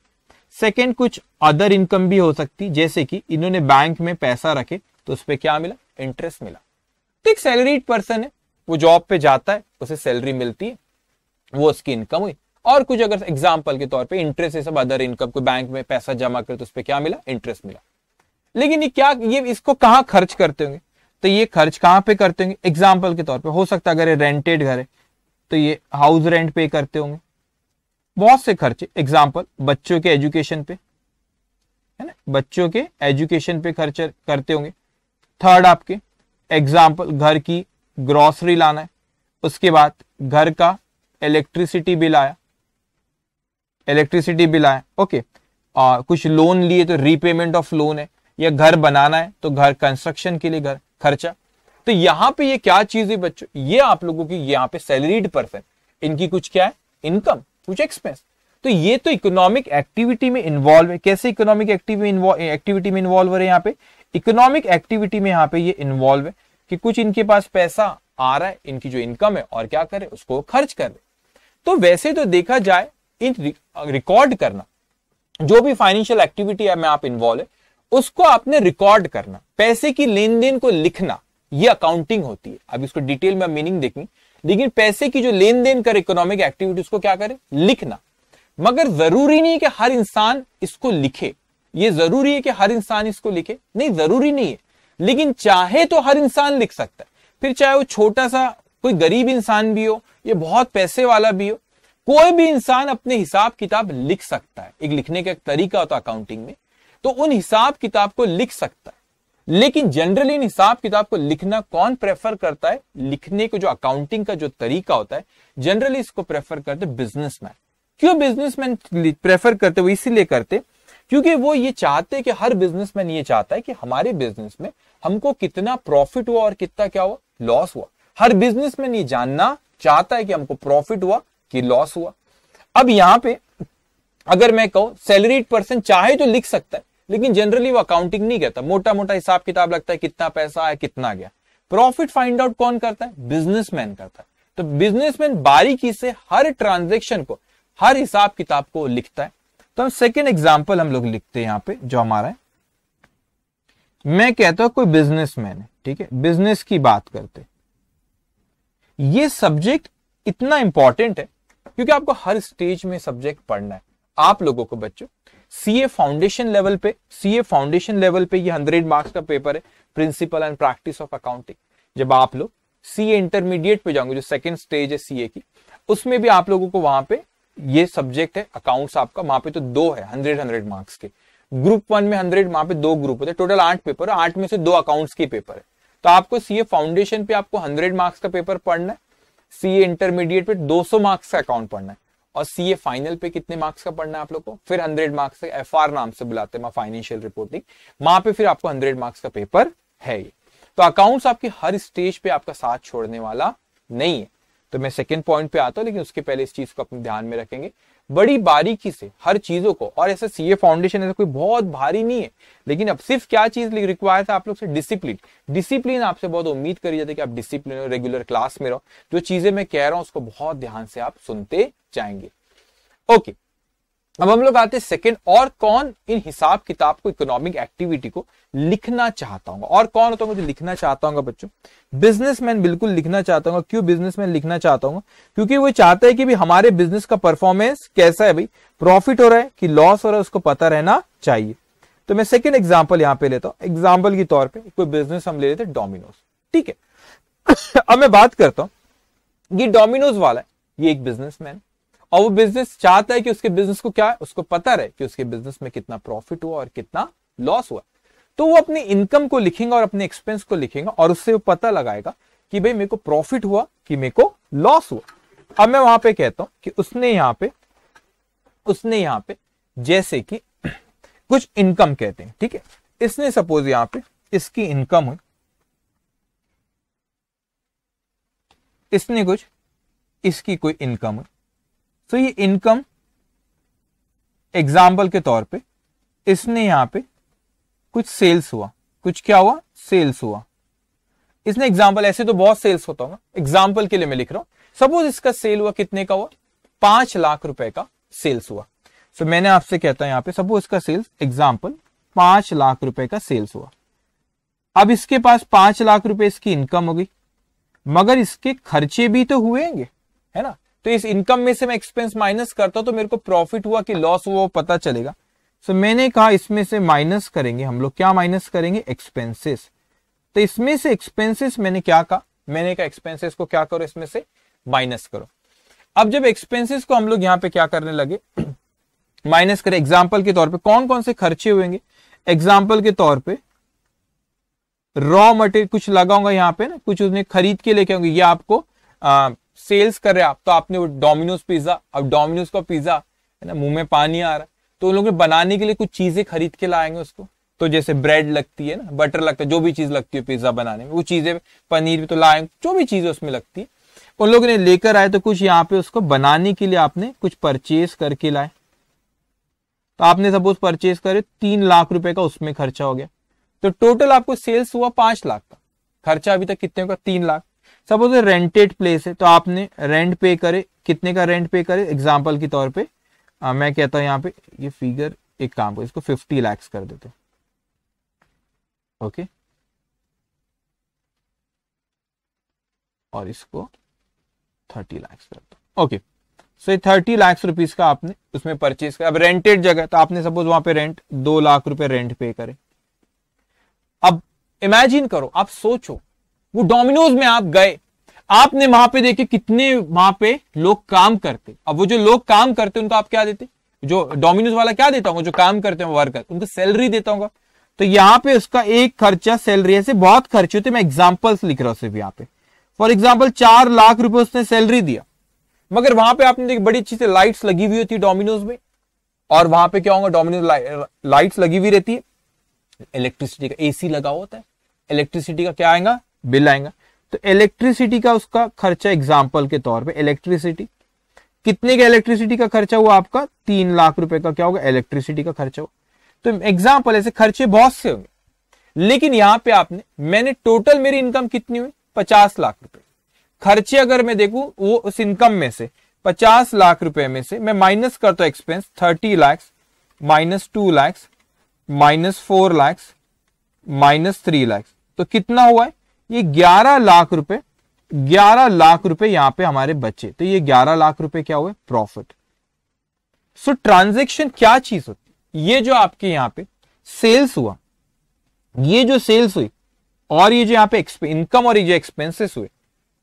सेकेंड कुछ अदर इनकम भी हो सकती जैसे कि इन्होंने बैंक में पैसा रखे तो उस पर क्या मिला इंटरेस्ट मिला तो एक सैलरीड पर्सन है वो जॉब पे जाता है उसे सैलरी मिलती है वो उसकी इनकम हुई और कुछ अगर एग्जाम्पल के तौर पर इंटरेस्ट सब अदर इनकम को बैंक में पैसा जमा कर तो उस पर क्या मिला इंटरेस्ट मिला लेकिन ये क्या ये इसको कहाँ खर्च करते होंगे तो ये खर्च कहाँ पे करते होंगे एग्जाम्पल के तौर पे हो सकता है अगर ये रेंटेड घर है तो ये हाउस रेंट पे करते होंगे बहुत से खर्चे एग्जाम्पल बच्चों के एजुकेशन पे है ना बच्चों के एजुकेशन पे खर्च करते होंगे थर्ड आपके एग्जाम्पल घर की ग्रॉसरी लाना है उसके बाद घर का इलेक्ट्रिसिटी बिल आया इलेक्ट्रिसिटी बिल आया ओके आ, कुछ लोन लिए तो रीपेमेंट ऑफ लोन है या घर बनाना है तो घर कंस्ट्रक्शन के लिए घर खर्चा तो यहां पे ये क्या चीज है बच्चों ये आप लोगों की यहाँ पे सैलरीड पर्सन इनकी कुछ क्या है इनकम कुछ एक्सपेंस तो ये तो इकोनॉमिक एक्टिविटी में इन्वॉल्व है कैसे इकोनॉमिक एक्टिविटी में इन्वॉल्व है यहाँ पे इकोनॉमिक एक्टिविटी में यहाँ पे ये इन्वॉल्व है कि कुछ इनके पास पैसा आ रहा है इनकी जो इनकम है और क्या करे उसको खर्च कर रहे तो वैसे तो देखा जाए इन रिकॉर्ड करना जो भी फाइनेंशियल एक्टिविटी है मैं आप इन्वॉल्व है उसको आपने रिकॉर्ड करना पैसे की लेन देन को लिखना ये अकाउंटिंग होती है अब इसको डिटेल में मीनिंग देखेंगे लेकिन पैसे की जो लेन देन कर इकोनॉमिक एक्टिविटीज को क्या करे लिखना मगर जरूरी नहीं कि हर इंसान इसको लिखे ये जरूरी है कि हर इंसान इसको लिखे नहीं जरूरी नहीं है लेकिन चाहे तो हर इंसान लिख सकता है फिर चाहे वो छोटा सा कोई गरीब इंसान भी हो या बहुत पैसे वाला भी हो कोई भी इंसान अपने हिसाब किताब लिख सकता है एक लिखने का एक तरीका होता है अकाउंटिंग में तो उन हिसाब किताब को लिख सकता है लेकिन जनरली इन हिसाब किताब को लिखना कौन प्रेफर करता है लिखने को जो अकाउंटिंग का जो तरीका होता है जनरली इसको प्रेफर करते बिजनेसमैन क्यों बिजनेसमैन प्रेफर करते वो इसीलिए करते क्योंकि वो ये चाहते कि हर बिजनेसमैन ये चाहता है कि हमारे बिजनेस में हमको कितना प्रॉफिट हुआ और कितना क्या हुआ लॉस हुआ हर बिजनेसमैन ये जानना चाहता है कि हमको प्रॉफिट हुआ कि लॉस हुआ अब यहां पे अगर मैं कहूं सैलरीड पर्सन चाहे तो लिख सकता है लेकिन जनरली वो अकाउंटिंग नहीं कहता मोटा मोटा हिसाब किताब लगता है कितना पैसा आया कितना गया प्रॉफिट फाइंड आउट कौन करता है बिजनेसमैन करता है तो बिजनेसमैन बारीकी से हर ट्रांजेक्शन को हर हिसाब किताब को लिखता है तो हम सेकेंड एग्जाम्पल हम लोग लिखते हैं यहां पे जो हमारा है मैं कहता हूं कोई बिजनेसमैन है ठीक है बिजनेस की बात करते ये सब्जेक्ट इतना इंपॉर्टेंट है क्योंकि आपको हर स्टेज में सब्जेक्ट पढ़ना है आप लोगों को बच्चों सीए फाउंडेशन लेवल पे सीए फाउंडेशन लेवल पे ये हंड्रेड मार्क्स का पेपर है principle and practice of accounting जब आप लोग सीए इंटरमीडिएट पे जाओगे जो सेकंड स्टेज है सीए की उसमें भी आप लोगों को वहां पे ये सब्जेक्ट है अकाउंट्स आपका वहां पे तो दो है हंड्रेड हंड्रेड मार्क्स के ग्रुप वन में हंड्रेड वहां पे दो ग्रुप होते हैं टोटल आठ पेपर आठ में से दो अकाउंट्स के पेपर है तो आपको सीए फाउंडेशन पे आपको हंड्रेड मार्क्स का पेपर पढ़ना है सीए इंटरमीडिएट पे सौ मार्क्स का अकाउंट पढ़ना है और सी ए फाइनल पे कितने मार्क्स का पढ़ना है आप लोग को फिर हंड्रेड मार्क्स का एफ आर नाम से बुलाते हैं फाइनेंशियल रिपोर्टिंग वहां पे फिर आपको हंड्रेड मार्क्स का पेपर है ये तो अकाउंट्स आपके हर स्टेज पे आपका साथ छोड़ने वाला नहीं है तो मैं सेकेंड पॉइंट पे आता हूं लेकिन उसके पहले इस चीज को अपने ध्यान में रखेंगे बड़ी बारीकी से हर चीजों को और ऐसे सीए फाउंडेशन ऐसा कोई बहुत भारी नहीं है लेकिन अब सिर्फ क्या चीज रिक्वायर था आप लोग से डिसिप्लिन डिसिप्लिन आपसे बहुत उम्मीद करी जाती है कि आप डिसिप्लिन रेगुलर क्लास में रहो जो चीजें मैं कह रहा हूं उसको बहुत ध्यान से आप सुनते जाएंगे ओके okay. अब हम लोग आते हैं सेकेंड और कौन इन हिसाब किताब को इकोनॉमिक एक्टिविटी को लिखना चाहता हूँ और कौन होता हूँ जो लिखना चाहता हूँ बच्चों बिजनेसमैन बिल्कुल लिखना चाहता हूँ क्यों बिजनेसमैन लिखना चाहता हूँ क्योंकि वो चाहता है कि भी हमारे बिजनेस का परफॉर्मेंस कैसा है भाई प्रॉफिट हो रहा है कि लॉस हो रहा है उसको पता रहना चाहिए तो मैं सेकेंड एग्जाम्पल यहाँ पे लेता हूँ एग्जाम्पल के तौर पर कोई बिजनेस हम ले लेते हैं डोमिनोज ठीक है अब मैं बात करता हूँ ये डोमिनोज वाला है ये एक बिजनेसमैन और वो बिजनेस चाहता है कि उसके बिजनेस को क्या है उसको पता रहे कि उसके बिजनेस में कितना प्रॉफिट हुआ और कितना लॉस हुआ तो वो अपनी इनकम को लिखेंगे और अपने एक्सपेंस को लिखेंगे और उससे वो पता लगाएगा कि भाई मेरे को प्रॉफिट हुआ कि मेरे को लॉस हुआ अब मैं वहां पे कहता हूं कि उसने यहां पे उसने यहां पे जैसे कि कुछ इनकम कहते हैं ठीक है इसने सपोज यहां पे इसकी इनकम हुई इसने कुछ इसकी कोई इनकम हुई सो ये इनकम एग्जाम्पल के तौर पे इसने यहां पे कुछ सेल्स हुआ कुछ क्या हुआ सेल्स हुआ इसने एग्जाम्पल ऐसे तो बहुत सेल्स होता होगा एग्जाम्पल के लिए मैं लिख रहा हूं सपोज इसका सेल हुआ कितने का हुआ पांच लाख रुपए का सेल्स हुआ सो so, मैंने आपसे कहता है यहां पे सपोज इसका सेल्स एग्जाम्पल पांच लाख रुपए का सेल्स हुआ अब इसके पास पांच लाख रुपए इसकी इनकम होगी मगर इसके खर्चे भी तो हुएंगे है ना तो इस इनकम में से मैं एक्सपेंस माइनस करता हूं तो मेरे को प्रॉफिट हुआ कि लॉस हुआ वो पता चलेगा सो so, मैंने कहा इसमें से माइनस करेंगे हम लोग क्या माइनस करेंगे एक्सपेंसेस तो इसमें से एक्सपेंसेस मैंने क्या कहा मैंने कहा एक्सपेंसेस को क्या करो इसमें से माइनस करो अब जब एक्सपेंसेस को हम लोग यहाँ पे क्या करने लगे माइनस करें एग्जाम्पल के तौर पर कौन कौन से खर्चे हुएंगे एग्जाम्पल के तौर पर रॉ मटेरियल कुछ लगाऊंगा यहाँ पे ना कुछ उसने खरीद के लेके होंगे ये आपको सेल्स कर रहे हैं आप तो आपने डोमिनोज पिज्जा अब डोमिनोज का पिज्जा है ना मुंह में पानी आ रहा है तो उन लोग बनाने के लिए कुछ चीजें खरीद के लाएंगे उसको तो जैसे ब्रेड लगती है ना बटर लगता है जो भी चीज लगती है पिज्जा बनाने में वो चीजें पनीर भी तो लाएंगे जो भी चीजें उसमें लगती है उन लोगों ने लेकर आए तो कुछ यहाँ पे उसको बनाने के लिए आपने कुछ परचेज करके लाए तो आपने सपोज परचेज करे तीन लाख रुपए का उसमें खर्चा हो गया तो टोटल आपको सेल्स हुआ पांच लाख का खर्चा अभी तक कितने का तीन लाख सपोज रेंटेड प्लेस है तो आपने रेंट पे करे कितने का रेंट पे करे एग्जाम्पल के तौर पे आ, मैं कहता हूं यहाँ पे ये फिगर एक काम को इसको फिफ्टी लैक्स कर देते ओके और इसको थर्टी लैक्स कर दो ओके सो ये थर्टी लैक्स रुपीज का आपने उसमें परचेज किया अब रेंटेड जगह तो आपने सपोज वहां पे रेंट दो लाख रुपए रेंट पे करे अब इमेजिन करो आप सोचो वो डोमिनोज में आप गए आपने वहां पे देखे कितने वहां पे लोग काम करते अब वो जो लोग काम करते उनको आप क्या देते जो डोमिनोज वाला क्या देता हूँ जो काम करते हैं वर्कर उनको सैलरी देता हूँ तो यहाँ पे उसका एक खर्चा सैलरी ऐसे बहुत खर्चे होते मैं एग्जाम्पल्स लिख रहा हूँ सिर्फ यहाँ पे फॉर एग्जाम्पल चार लाख रुपए उसने सैलरी दिया मगर वहां पे आपने देखी बड़ी अच्छी से लाइट्स लगी हुई होती है डोमिनोज में और वहां पे क्या होगा डोमिनोज लाइट्स लगी हुई रहती है इलेक्ट्रिसिटी का एसी लगा होता है इलेक्ट्रिसिटी का क्या आएगा बिल आएगा तो इलेक्ट्रिसिटी का उसका खर्चा एग्जाम्पल के तौर पर इलेक्ट्रिसिटी कितने का इलेक्ट्रिसिटी का खर्चा हुआ आपका तीन लाख रुपए का क्या होगा इलेक्ट्रिसिटी का खर्चा हुआ तो एग्जाम्पल ऐसे खर्चे बहुत से होंगे लेकिन यहां पे आपने मैंने टोटल मेरी इनकम कितनी हुई पचास लाख रुपए खर्चे अगर मैं देखू वो उस इनकम में से पचास लाख रुपए में से मैं माइनस करता हूं expense thirty lakhs minus two lakhs minus four lakhs minus three lakhs तो कितना हुआ है ये 11 लाख रुपए 11 लाख रुपए यहां पे हमारे बचे तो ये 11 लाख रुपए क्या हुए प्रॉफिट सो ट्रांजेक्शन क्या चीज होती ये जो आपके यहां पे सेल्स हुआ ये जो सेल्स हुई और ये जो यहां पे इनकम और ये जो एक्सपेंसेस हुए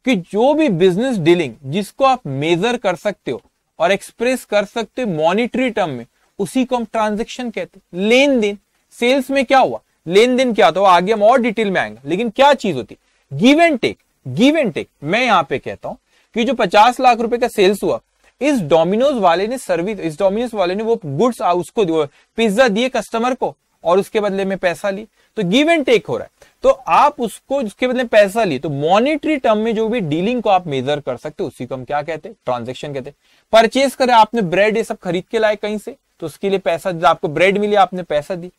कि जो भी बिजनेस डीलिंग जिसको आप मेजर कर सकते हो और एक्सप्रेस कर सकते हो मॉनिटरी टर्म में उसी को हम ट्रांजेक्शन कहते हैं लेन देन सेल्स में क्या हुआ लेन देन क्या होता है आगे हम और डिटेल में आएंगे लेकिन क्या चीज होती है give and take give and take मैं यहां पे कहता हूं कि जो पचास लाख रुपए का सेल्स हुआ इस डोमिनोज वाले ने सर्विस इस डोमिनोज वाले ने वो गुड्स उसको पिज्जा दिए कस्टमर को और उसके बदले में पैसा ली तो गिव एंड टेक हो रहा है तो आप उसको उसके बदले पैसा ली तो मॉनिटरी टर्म में जो भी डीलिंग को आप मेजर कर सकते हो उसी को हम क्या कहते हैं ट्रांजेक्शन कहते हैं परचेज करें आपने ब्रेड ये सब खरीद के लाए कहीं से तो उसके लिए पैसा आपको ब्रेड मिली आपने पैसा दी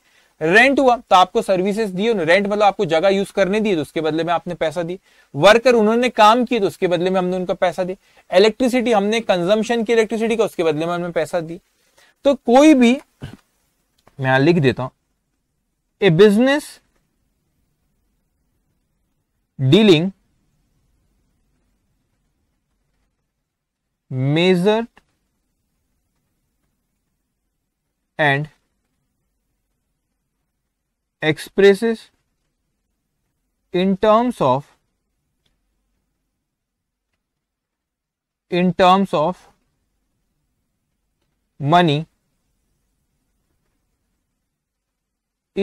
रेंट हुआ तो आपको सर्विसेज दी रेंट मतलब आपको जगह यूज करने दी तो उसके बदले में आपने पैसा दिए वर्कर उन्होंने काम किए तो उसके बदले में हमने उनका पैसा दिया इलेक्ट्रिसिटी हमने कंजम्पशन की इलेक्ट्रिसिटी का उसके बदले में हमने पैसा दी तो कोई भी मैं यहां लिख देता हूं a business dealing measure and expresses in terms of in terms of money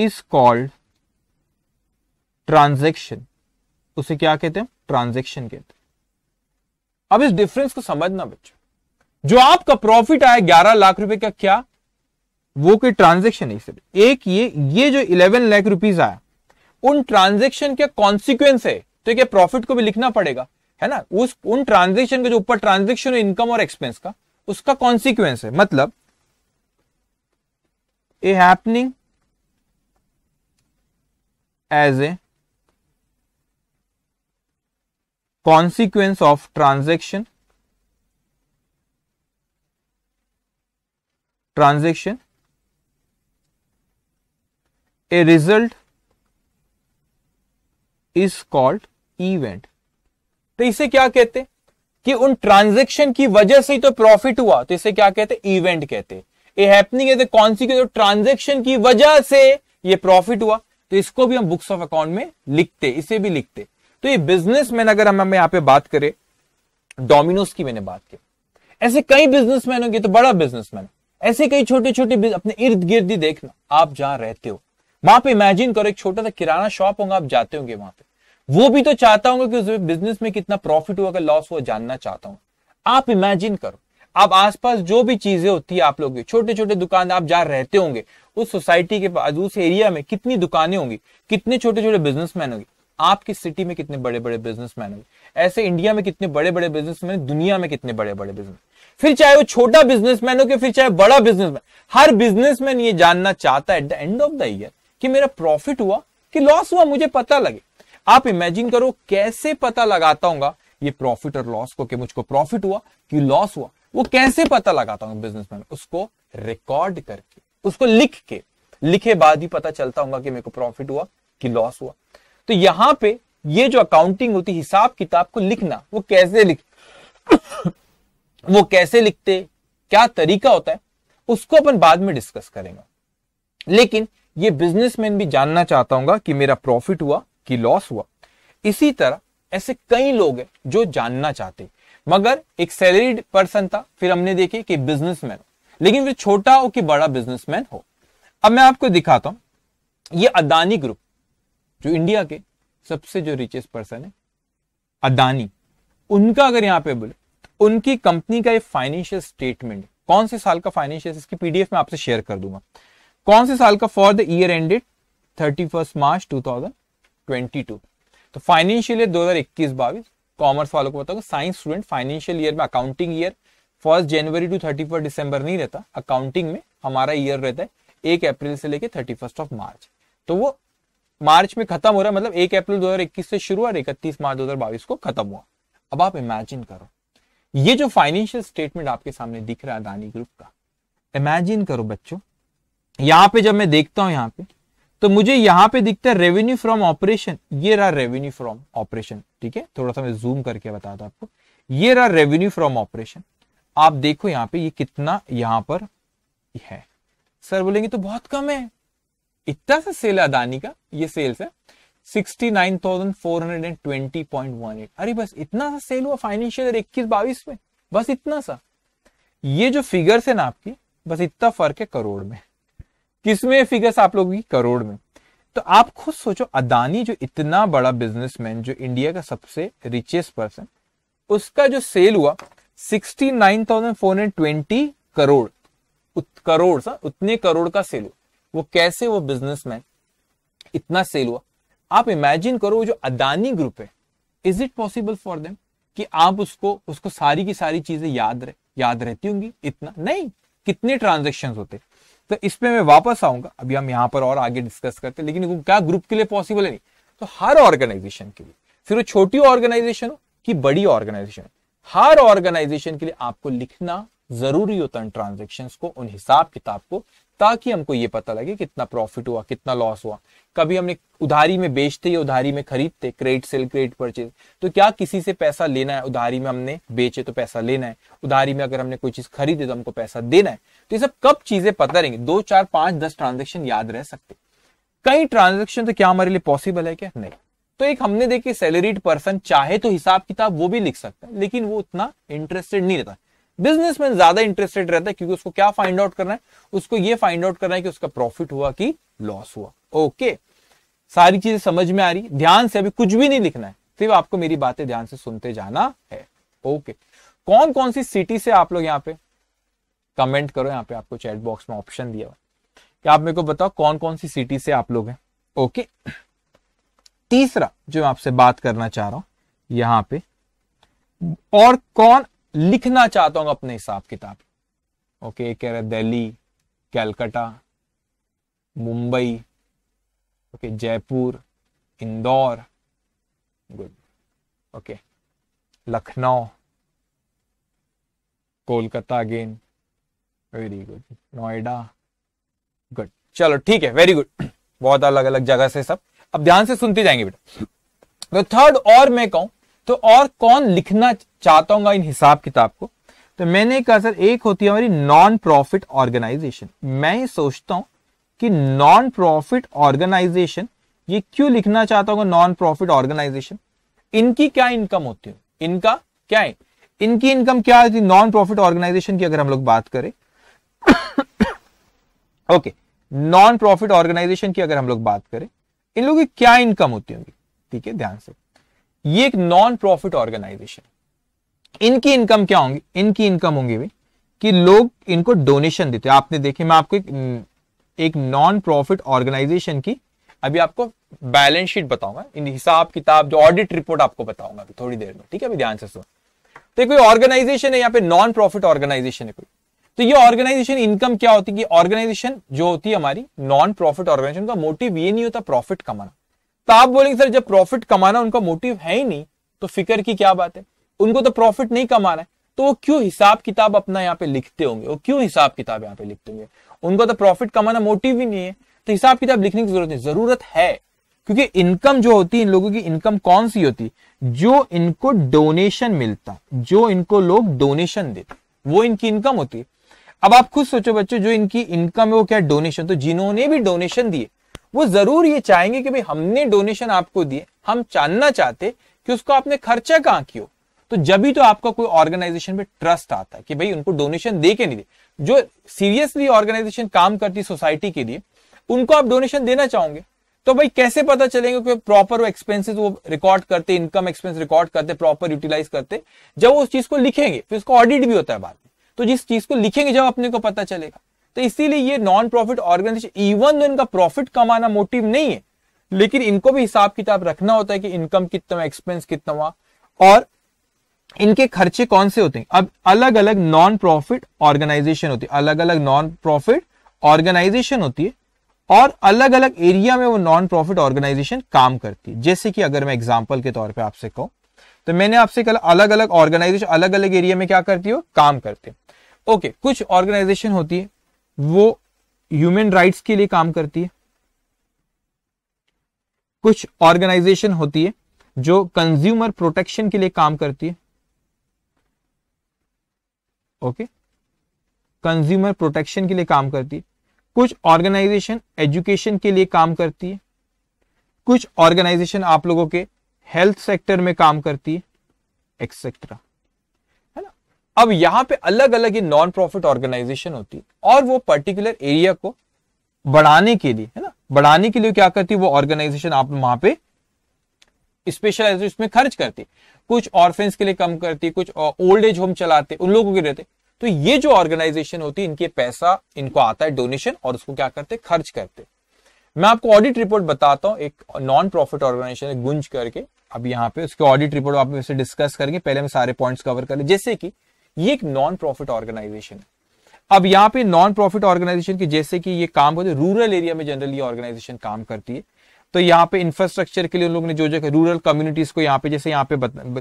is called transaction उसे क्या कहते हैं ट्रांजेक्शन कहते हैं अब इस डिफरेंस को समझना बच्चों जो आपका प्रॉफिट आया ग्यारह लाख रुपए का क्या वो कोई ट्रांजेक्शन है सिर्फ एक ये ये जो इलेवन लाख रुपीज आया उन ट्रांजेक्शन के कॉन्सिक्वेंस है तो क्या प्रॉफिट को भी लिखना पड़ेगा है ना उस उन ट्रांजेक्शन के जो ऊपर ट्रांजेक्शन इनकम और एक्सपेंस का उसका कॉन्सिक्वेंस है मतलब a happening as a consequence of transaction transaction a result is called event तो इसे क्या कहते कि उन ट्रांजेक्शन की वजह से ही तो प्रॉफिट हुआ तो इसे क्या कहते इवेंट कहते happening as a consequence transaction की वजह से ये प्रॉफिट हुआ तो इसको भी हम बुक्स ऑफ अकाउंट में लिखते इसे भी लिखते तो ये बिजनेसमैन अगर हम हमें यहां पे बात करें डोमिनोस की मैंने बात की ऐसे कई बिजनेसमैन होंगे तो बड़ा बिजनेसमैन ऐसे कई छोटे छोटे अपने इर्द गिर्द ही देखना आप जहां रहते हो वहां पे इमेजिन करो एक छोटा सा किराना शॉप होगा आप जाते होंगे वहां पे वो भी तो चाहता होगा कि उस बिजनेस में कितना प्रॉफिट हुआ अगर लॉस हुआ जानना चाहता हूँ आप इमेजिन करो आप आसपास जो भी चीजें होती है आप लोग की छोटे छोटे दुकान आप जा रहते होंगे उस सोसाइटी के पास उस एरिया में कितनी दुकानें होंगी कितने छोटे छोटे बिजनेसमैन होंगे आपकी सिटी में कितने बड़े बड़े बिजनेसमैन होंगे ऐसे इंडिया में कितने बड़े बड़े बिजनेसमैन दुनिया में कितने बड़े बड़े बिजनेस फिर चाहे वो छोटा बिजनेसमैन हो के फिर चाहे बड़ा बिजनेसमैन हर बिजनेसमैन ये जानना चाहता है at the end of the year कि मेरा प्रॉफिट हुआ कि लॉस हुआ मुझे पता लगे आप इमेजिन करो कैसे पता लगाता हूँ ये प्रॉफिट और लॉस को कि मुझको प्रॉफिट हुआ कि लॉस हुआ वो कैसे पता लगाता हूँ बिजनेसमैन उसको रिकॉर्ड करके उसको लिख के लिखे बाद ही पता चलता होगा कि मेरे को प्रॉफिट हुआ कि लॉस हुआ तो यहां पे ये जो अकाउंटिंग होती हिसाब किताब को लिखना वो कैसे लिख वो कैसे लिखते क्या तरीका होता है उसको अपन बाद में डिस्कस करेंगे लेकिन ये बिजनेसमैन भी जानना चाहता हूँ कि मेरा प्रॉफिट हुआ कि लॉस हुआ इसी तरह ऐसे कई लोग हैं जो जानना चाहते मगर एक सैलरीड पर्सन था फिर हमने देखे कि बिजनेसमैन लेकिन फिर छोटा हो कि बड़ा बिजनेसमैन हो अब मैं आपको दिखाता हूं ये अदानी ग्रुप जो इंडिया के सबसे जो रिचेस्ट पर्सन है अदानी उनका अगर यहां पे बोले तो उनकी कंपनी का ये फाइनेंशियल स्टेटमेंट कौन से साल का फाइनेंशियल इसकी पीडीएफ में आपसे शेयर कर दूंगा कौन से साल का for the year ended thirty first March two thousand twenty two तो फाइनेंशियल ईयर दो हजार इक्कीस बाईस कॉमर्स वालों को बताऊँ साइंस स्टूडेंट फाइनेंशियल ईयर में अकाउंटिंग ईयर फर्स्ट जनवरी टू थर्टी फर्स्ट दिसंबर नहीं रहता अकाउंटिंग में हमारा ईयर रहता है एक अप्रैल से लेकर थर्टी फर्स्ट ऑफ मार्च तो वो मार्च में खत्म हो रहा है मतलब एक अप्रैल 2021 से शुरू और इकतीस मार्च बाईस को खत्म हुआ अब आप इमेजिन करो ये जो फाइनेंशियल स्टेटमेंट आपके सामने दिख रहा है अदानी ग्रुप का इमेजिन करो बच्चों यहां पे जब मैं देखता हूं यहां पे तो मुझे यहां पे दिखता है रेवेन्यू फ्रॉम ऑपरेशन ये रहा रेवेन्यू फ्रॉम ऑपरेशन ठीक है थोड़ा सा मैं जूम करके बताता आपको ये रहा रेवेन्यू फ्रॉम ऑपरेशन आप देखो यहाँ पे ये कितना यहां पर है सर बोलेंगे तो बहुत कम है इतना सा सेल अदानी का ये सेल्स है 69,420.18 अरे बस इतना सा सेल हुआ फाइनेंशियल इक्कीस बाईस में बस इतना सा ये जो फिगर्स है ना आपकी बस इतना फर्क है करोड़ में किसमें फिगर्स आप लोगों की करोड़ में तो आप खुद सोचो अदानी जो इतना बड़ा बिजनेसमैन जो इंडिया का सबसे रिचेस्ट पर्सन उसका जो सेल हुआ 69,420 करोड़ उत, करोड़ सा उतने करोड़ का सेल हुआ वो कैसे वो बिजनेसमैन इतना सेल हुआ आप इमेजिन करो वो जो अदानी ग्रुप है is it possible for them कि आप उसको उसको सारी की सारी चीजें याद रह, याद रहती होंगी इतना नहीं कितने ट्रांजेक्शन होते तो इस पर मैं वापस आऊंगा अभी हम यहां पर और आगे डिस्कस करते हैं लेकिन क्या ग्रुप के लिए पॉसिबल है नहीं तो हर ऑर्गेनाइजेशन के लिए फिर वो छोटी ऑर्गेनाइजेशन हो कि बड़ी ऑर्गेनाइजेशन हर ऑर्गेनाइजेशन के लिए आपको लिखना जरूरी होता है ट्रांजेक्शन को उन हिसाब किताब को ताकि हमको ये पता लगे कितना प्रॉफिट हुआ कितना लॉस हुआ कभी हमने उधारी में बेचते या उधारी में खरीदते क्रेडिट सेल क्रेडिट परचेज तो क्या किसी से पैसा लेना है उधारी में हमने बेचे तो पैसा लेना है उधारी में अगर हमने कोई चीज खरीदे तो हमको पैसा देना है तो ये सब कब चीजें पता रहेंगी दो चार पांच दस ट्रांजेक्शन याद रह सकते कई ट्रांजेक्शन तो क्या हमारे लिए पॉसिबल है क्या नहीं तो एक हमने देखिए सैलरीड पर्सन चाहे तो हिसाब किताब वो भी लिख सकता है लेकिन वो उतना इंटरेस्टेड नहीं रहता बिजनेसमैन ज्यादा इंटरेस्टेड रहता है क्योंकि उसको क्या फाइंड आउट करना है उसको ये फाइंड आउट करना है कि उसका प्रॉफिट हुआ कि लॉस हुआ ओके सारी चीजें समझ में आ रही ध्यान से अभी कुछ भी नहीं लिखना है सिर्फ आपको मेरी बातें ध्यान से सुनते जाना है ओके कौन कौन सी सिटी से आप लोग यहाँ पे कमेंट करो यहाँ पे आपको चैट बॉक्स में ऑप्शन दिया हुआ कि आप मेरे को बताओ कौन कौन सी सिटी से आप लोग हैं ओके तीसरा जो मैं आपसे बात करना चाह रहा हूं यहां पे और कौन लिखना चाहता हूं अपने हिसाब किताब ओके कह रहे Delhi Calcutta Mumbai okay Jaipur Indore good okay Lucknow Kolkata again very good Noida good चलो ठीक है वेरी गुड बहुत अलग अलग जगह से सब अब ध्यान से सुनते जाएंगे बेटा तो थर्ड और मैं कहूं तो और कौन लिखना चाहता हूँ इन हिसाब किताब को तो मैंने कहा सर एक होती है हमारी नॉन प्रॉफिट ऑर्गेनाइजेशन मैं ही सोचता हूं कि नॉन प्रॉफिट ऑर्गेनाइजेशन ये क्यों लिखना चाहता हूँ नॉन प्रॉफिट ऑर्गेनाइजेशन इनकी क्या इनकम होती है इनका क्या है इनकी इनकम क्या होती है नॉन प्रॉफिट ऑर्गेनाइजेशन की अगर हम लोग बात करें ओके नॉन प्रॉफिट ऑर्गेनाइजेशन की अगर हम लोग बात करें इन लोगों की क्या इनकम होती होंगी ठीक है ध्यान से ये एक नॉन प्रॉफिट ऑर्गेनाइजेशन इनकी इनकम क्या होंगी इनकी इनकम होंगी भी कि लोग इनको डोनेशन देते हैं आपने देखे मैं आपको एक एक नॉन प्रॉफिट ऑर्गेनाइजेशन की अभी आपको बैलेंस शीट बताऊंगा इन हिसाब किताब जो ऑडिट रिपोर्ट आपको बताऊंगा अभी थोड़ी देर में ठीक है अभी ध्यान से सुन तो कोई ऑर्गेनाइजेशन है यहाँ पे नॉन प्रॉफिट ऑर्गेनाइजेशन है कोई तो ये ऑर्गेनाइजेशन इनकम क्या होती है कि ऑर्गेनाइजेशन जो होती है हमारी नॉन प्रॉफिट ऑर्गेनाइजेशन का मोटिव ये नहीं होता प्रॉफिट कमाना तो आप बोलेंगे सर जब प्रॉफिट कमाना उनका मोटिव है ही नहीं तो फिक्र की क्या बात है उनको तो प्रॉफिट नहीं कमाना है तो वो क्यों हिसाब किताब अपना यहाँ पे लिखते होंगे वो क्यों हिसाब किताब यहाँ पे लिखते होंगे उनको तो प्रॉफिट कमाना मोटिव ही नहीं है तो हिसाब किताब लिखने की जरूरत नहीं जरूरत है क्योंकि इनकम जो होती है इन लोगों की इनकम कौन सी होती जो इनको डोनेशन मिलता जो इनको लोग डोनेशन देते वो इनकी इनकम होती है अब आप खुद सोचो बच्चों जो इनकी इनकम है वो क्या डोनेशन तो जिन्होंने भी डोनेशन दिए वो जरूर ये चाहेंगे कि भाई हमने डोनेशन आपको दिए हम जानना चाहते कि उसको आपने खर्चा कहां क्यों तो जब ही तो आपका कोई ऑर्गेनाइजेशन पे ट्रस्ट आता है कि भाई उनको डोनेशन दे के नहीं दे जो सीरियसली ऑर्गेनाइजेशन काम करती सोसाइटी के लिए उनको आप डोनेशन देना चाहोगे तो भाई कैसे पता चलेगा कि प्रॉपर वो एक्सपेंसेस वो रिकॉर्ड करते इनकम एक्सपेंस रिकॉर्ड करते प्रॉपर यूटिलाइज करते जब वो उस चीज को लिखेंगे फिर उसका ऑडिट भी होता है बाद में तो जिस चीज को लिखेंगे जब अपने को पता चलेगा तो इसीलिए ये non profit organisation even though इनका प्रॉफिट कमाना मोटिव नहीं है लेकिन इनको भी हिसाब किताब रखना होता है कि इनकम कितना एक्सपेंस कितना हुआ और इनके खर्चे कौन से होते हैं अब अलग अलग नॉन प्रॉफिट ऑर्गेनाइजेशन होती है अलग अलग नॉन प्रॉफिट ऑर्गेनाइजेशन होती है और अलग अलग एरिया में वो नॉन प्रॉफिट ऑर्गेनाइजेशन काम करती है जैसे कि अगर मैं एग्जाम्पल के तौर पर आपसे कहूँ तो मैंने आपसे कल अलग अलग ऑर्गेनाइजेशन अलग अलग एरिया में क्या करती हो काम करते हैं ओके okay, कुछ ऑर्गेनाइजेशन होती है वो ह्यूमन राइट्स के लिए काम करती है कुछ ऑर्गेनाइजेशन होती है जो कंज्यूमर प्रोटेक्शन के लिए काम करती है ओके कंज्यूमर प्रोटेक्शन के लिए काम करती है कुछ ऑर्गेनाइजेशन एजुकेशन के लिए काम करती है कुछ ऑर्गेनाइजेशन आप लोगों के हेल्थ सेक्टर में काम करती है एक्सेट्रा अब यहां पे अलग अलग ही नॉन प्रॉफिट ऑर्गेनाइजेशन होती है और वो पर्टिकुलर एरिया को बढ़ाने के लिए है ना बढ़ाने के लिए क्या करती है वो ऑर्गेनाइजेशन आप वहां पे स्पेशलाइज उसमें खर्च करती कुछ ऑर्फेंस के लिए कम करती कुछ ओल्ड एज होम चलाते उन लोगों के रहते तो ये जो ऑर्गेनाइजेशन होती है इनके पैसा इनको आता है डोनेशन और उसको क्या करते खर्च करते मैं आपको ऑडिट रिपोर्ट बताता हूं एक नॉन प्रॉफिट ऑर्गेनाइजेशन गुंज करके अब यहाँ पे उसके ऑडिट रिपोर्ट आप से डिस्कस करेंगे पहले हम सारे पॉइंट्स कवर करें जैसे कि ये एक नॉन प्रॉफिट ऑर्गेनाइजेशन है अब यहाँ पे नॉन प्रॉफिट ऑर्गेनाइजेशन की जैसे कि ये काम करते रूरल एरिया में जनरली ऑर्गेनाइजेशन काम करती है तो यहाँ पे इंफ्रास्ट्रक्चर के लिए उन लोगों ने जो जगह रूरल कम्युनिटीज को यहाँ पे जैसे यहाँ पे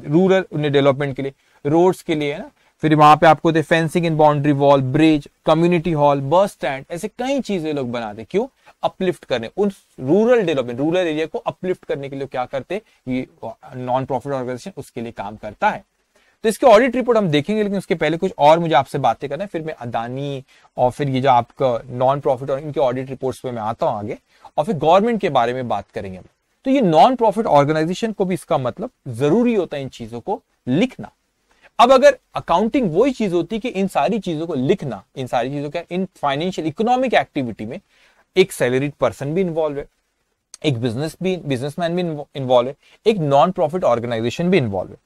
रूरल डेवलपमेंट के लिए रोड्स के लिए है ना फिर वहां पे आपको fencing in boundary wall bridge community hall bus stand ऐसे कई चीजें लोग बनाते क्यों अपलिफ्ट करने उन रूरल डेवलपमेंट रूरल एरिया को अपलिफ्ट करने के लिए क्या करते ये नॉन प्रॉफिट ऑर्गेनाइजेशन उसके लिए काम करता है तो इसके ऑडिट रिपोर्ट हम देखेंगे लेकिन उसके पहले कुछ और मुझे आपसे बातें करना है फिर मैं अदानी और फिर ये जो आपका नॉन प्रॉफिट और इनके ऑडिट रिपोर्ट्स पे मैं आता हूँ आगे और फिर गवर्नमेंट के बारे में बात करेंगे हम तो ये नॉन प्रॉफिट ऑर्गेनाइजेशन को भी इसका मतलब जरूरी होता है इन चीजों को लिखना अब अगर अकाउंटिंग वही चीज होती है कि इन सारी चीजों को लिखना इन सारी चीजों का इन फाइनेंशियल इकोनॉमिक एक्टिविटी में एक सैलरीड पर्सन भी इन्वॉल्व है एक बिजनेस भी बिजनेसमैन भी इन्वॉल्व है एक नॉन प्रॉफिट ऑर्गेनाइजेशन भी इन्वॉल्व है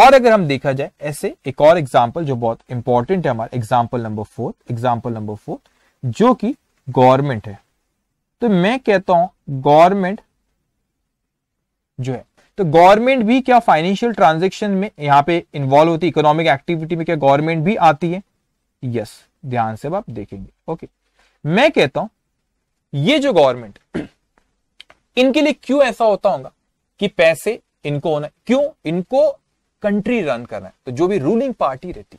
और अगर हम देखा जाए ऐसे एक और एग्जाम्पल जो बहुत इंपॉर्टेंट है हमारा example number fourth example number fourth जो कि गवर्नमेंट है तो मैं कहता हूं गवर्नमेंट जो है तो गवर्नमेंट भी क्या फाइनेंशियल ट्रांजेक्शन में यहां पे इन्वॉल्व होती है इकोनॉमिक एक्टिविटी में क्या गवर्नमेंट भी आती है यस ध्यान से आप देखेंगे ओके मैं कहता हूं ये जो गवर्नमेंट इनके लिए क्यों ऐसा होता होगा कि पैसे इनको होना क्यों इनको कंट्री रन कर करना है तो जो भी रूलिंग पार्टी रहती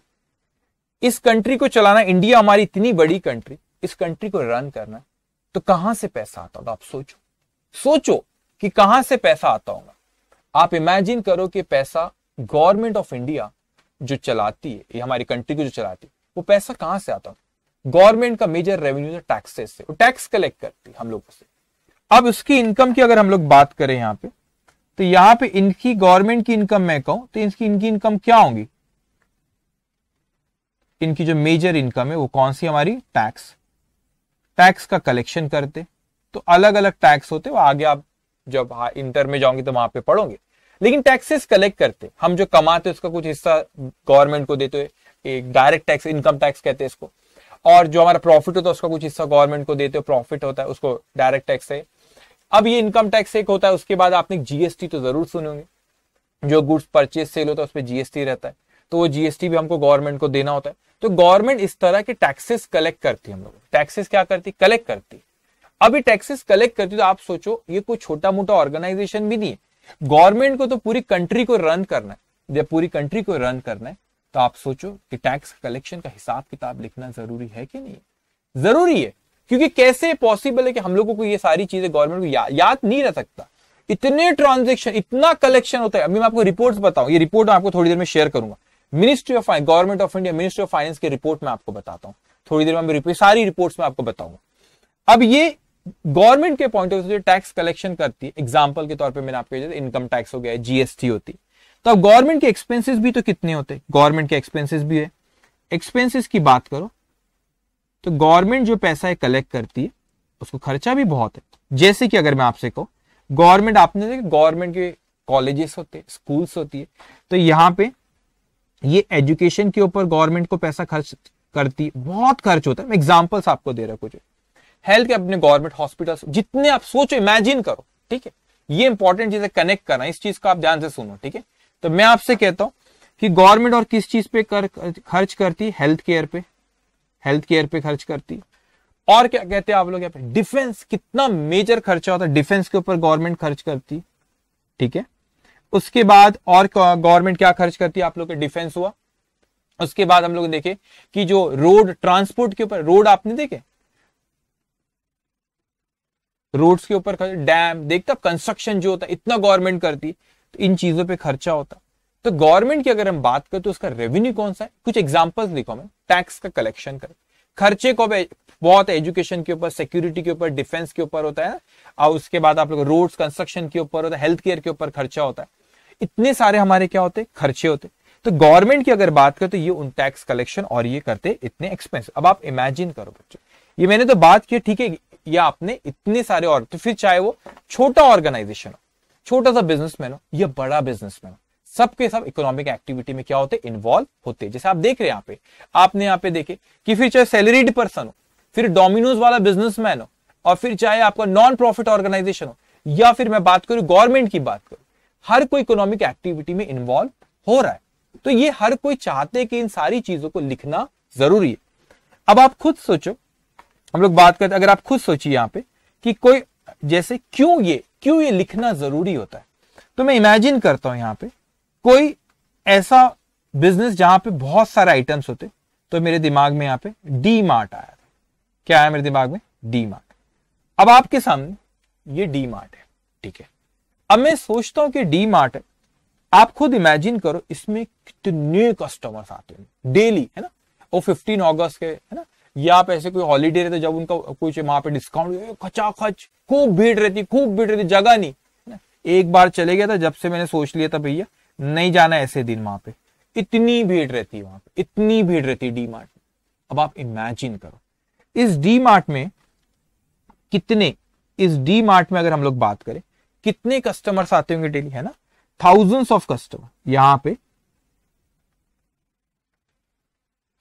इस कंट्री को चलाना इंडिया हमारी इतनी बड़ी कंट्री इस कंट्री को रन करना तो कहां से पैसा आता होगा आप सोचो सोचो कि कहां से पैसा आता होगा आप इमेजिन करो कि पैसा गवर्नमेंट ऑफ इंडिया जो चलाती है ये हमारी कंट्री को जो चलाती है वो पैसा कहां से आता होगा गवर्नमेंट का मेजर रेवेन्यू टैक्सेस से वो टैक्स कलेक्ट करती है हम लोगों से अब उसकी इनकम की अगर हम लोग बात करें यहां पर तो यहां पे इनकी गवर्नमेंट की इनकम मैं कहूं तो इनकी इनकी इनकम क्या होंगी इनकी जो मेजर इनकम है वो कौन सी हमारी टैक्स टैक्स का कलेक्शन करते तो अलग अलग टैक्स होते वो आगे आप जब हाँ इंटर में जाओगे तो वहां पे पढ़ोगे लेकिन टैक्सेस कलेक्ट करते हम जो कमाते उसका कुछ हिस्सा गवर्नमेंट को देते एक डायरेक्ट टैक्स इनकम टैक्स कहते हैं इसको और जो हमारा प्रॉफिट होता है उसका कुछ हिस्सा गवर्नमेंट को देते हो प्रॉफिट होता है उसको डायरेक्ट टैक्स है अब ये इनकम टैक्स एक होता है उसके बाद आपने जीएसटी तो जरूर सुनोगे जो गुड्स परचेज सेल होता है उस पर जीएसटी रहता है तो वो जीएसटी भी हमको गवर्नमेंट को देना होता है तो गवर्नमेंट इस तरह के टैक्सेस कलेक्ट करती है हम लोग टैक्सेस क्या करती कलेक्ट करती अभी टैक्सेस कलेक्ट करती तो आप सोचो ये कोई छोटा मोटा ऑर्गेनाइजेशन भी नहीं है गवर्नमेंट को तो पूरी कंट्री को रन करना है जब पूरी कंट्री को रन करना है तो आप सोचो कि टैक्स कलेक्शन का हिसाब किताब लिखना जरूरी है कि नहीं जरूरी है क्योंकि कैसे पॉसिबल है कि हम लोगों को ये सारी चीजें गवर्नमेंट को या, याद नहीं रह सकता इतने ट्रांजेक्शन इतना कलेक्शन होता है अभी मैं आपको रिपोर्ट बताऊं ये रिपोर्ट मैं आपको थोड़ी देर में शेयर करूंगा ministry of government of India ministry of finance की रिपोर्ट में आपको बताता हूँ थोड़ी देर में सारी रिपोर्ट में आपको बताऊंगा अब ये गवर्नमेंट के पॉइंट ऑफ व्यू से टैक्स कलेक्शन करती है एग्जाम्पल के तौर पर मैंने आपको इनकम टैक्स हो गया जीएसटी होती तो अब गवर्नमेंट के एक्सपेंसिस भी तो कितने होते हैं गवर्नमेंट के एक्सपेंसिस भी है एक्सपेंसिस की बात करो तो गवर्नमेंट जो पैसा है कलेक्ट करती है उसको खर्चा भी बहुत है जैसे कि अगर मैं आपसे कहूँ गवर्नमेंट आपने देखा गवर्नमेंट के कॉलेजेस होते हैं स्कूल्स होती है तो यहाँ पे ये एजुकेशन के ऊपर गवर्नमेंट को पैसा खर्च करती है बहुत खर्च होता है मैं एग्जाम्पल्स आपको दे रहा हूँ कुछ हेल्थ के अपने गवर्नमेंट हॉस्पिटल जितने आप सोचो इमेजिन करो ठीक है ये इंपॉर्टेंट चीज है कनेक्ट करना इस चीज को आप ध्यान से सुनो ठीक है तो मैं आपसे कहता हूँ कि गवर्नमेंट और किस चीज पे कर खर्च करती है हेल्थ केयर पे हेल्थ केयर पे खर्च करती और क्या कहते हैं आप लोग यहाँ पे डिफेंस कितना मेजर खर्चा होता है डिफेंस के ऊपर गवर्नमेंट खर्च करती ठीक है उसके बाद और गवर्नमेंट क्या खर्च करती है आप लोग डिफेंस हुआ उसके बाद हम लोग देखे कि जो रोड ट्रांसपोर्ट के ऊपर रोड आपने देखे रोड्स के ऊपर डैम देखता कंस्ट्रक्शन जो होता है इतना गवर्नमेंट करती तो इन चीजों पे खर्चा होता तो गवर्नमेंट की अगर हम बात करें तो उसका रेवेन्यू कौन सा है कुछ एग्जाम्पल्स लिखो मैं टैक्स का कलेक्शन कर खर्चे को बहुत एजुकेशन के ऊपर सिक्योरिटी के ऊपर डिफेंस के ऊपर होता है और उसके बाद आप लोग रोड्स कंस्ट्रक्शन के ऊपर होता है हेल्थ केयर के ऊपर खर्चा होता है इतने सारे हमारे क्या होते खर्चे होते तो गवर्नमेंट की अगर बात करें तो ये उन टैक्स कलेक्शन और ये करते इतने एक्सपेंस अब आप इमेजिन करो बच्चों ये मैंने तो बात की ठीक है या आपने इतने सारे और तो फिर चाहे वो छोटा ऑर्गेनाइजेशन हो छोटा सा बिजनेसमैन हो या बड़ा बिजनेसमैन हो सबके सब इकोनॉमिक सब एक्टिविटी में क्या होते इन्वॉल्व होते जैसे आप देख रहे हैं यहाँ पे आपने यहाँ पे देखे कि फिर चाहे सैलरीड पर्सन हो फिर डोमिनोज वाला बिजनेसमैन हो और फिर चाहे आपका नॉन प्रॉफिट ऑर्गेनाइजेशन हो या फिर मैं बात करूं गवर्नमेंट की बात करूं हर कोई इकोनॉमिक एक्टिविटी में इन्वॉल्व हो रहा है तो ये हर कोई चाहते हैं कि इन सारी चीजों को लिखना जरूरी है अब आप खुद सोचो हम लोग बात करते अगर आप खुद सोचिए यहाँ पे कि कोई जैसे क्यों ये क्यों ये लिखना जरूरी होता है तो मैं इमेजिन करता हूं यहाँ पे कोई ऐसा बिजनेस जहां पे बहुत सारे आइटम्स होते तो मेरे दिमाग में यहां पे डी मार्ट आया था क्या आया मेरे दिमाग में डी मार्ट अब आपके सामने ये डी मार्ट है ठीक है अब मैं सोचता हूं कि डी मार्ट है आप खुद इमेजिन करो इसमें कितने कस्टमर्स आते हैं डेली है ना वो 15 अगस्त के है ना या आप ऐसे कोई हॉलीडे रहते जब उनका कुछ वहां पे डिस्काउंट खचाखच खूब भीड़ रहती खूब भीड़ रहती जगह नहीं है ना एक बार चले गया था जब से मैंने सोच लिया था भैया नहीं जाना ऐसे दिन वहां पे इतनी भीड़ रहती है वहां पे इतनी भीड़ रहती है डी मार्ट में अब आप इमेजिन करो इस डी मार्ट में कितने इस डी मार्ट में अगर हम लोग बात करें कितने कस्टमर्स आते होंगे डेली है ना थाउजेंड्स ऑफ कस्टमर यहां पे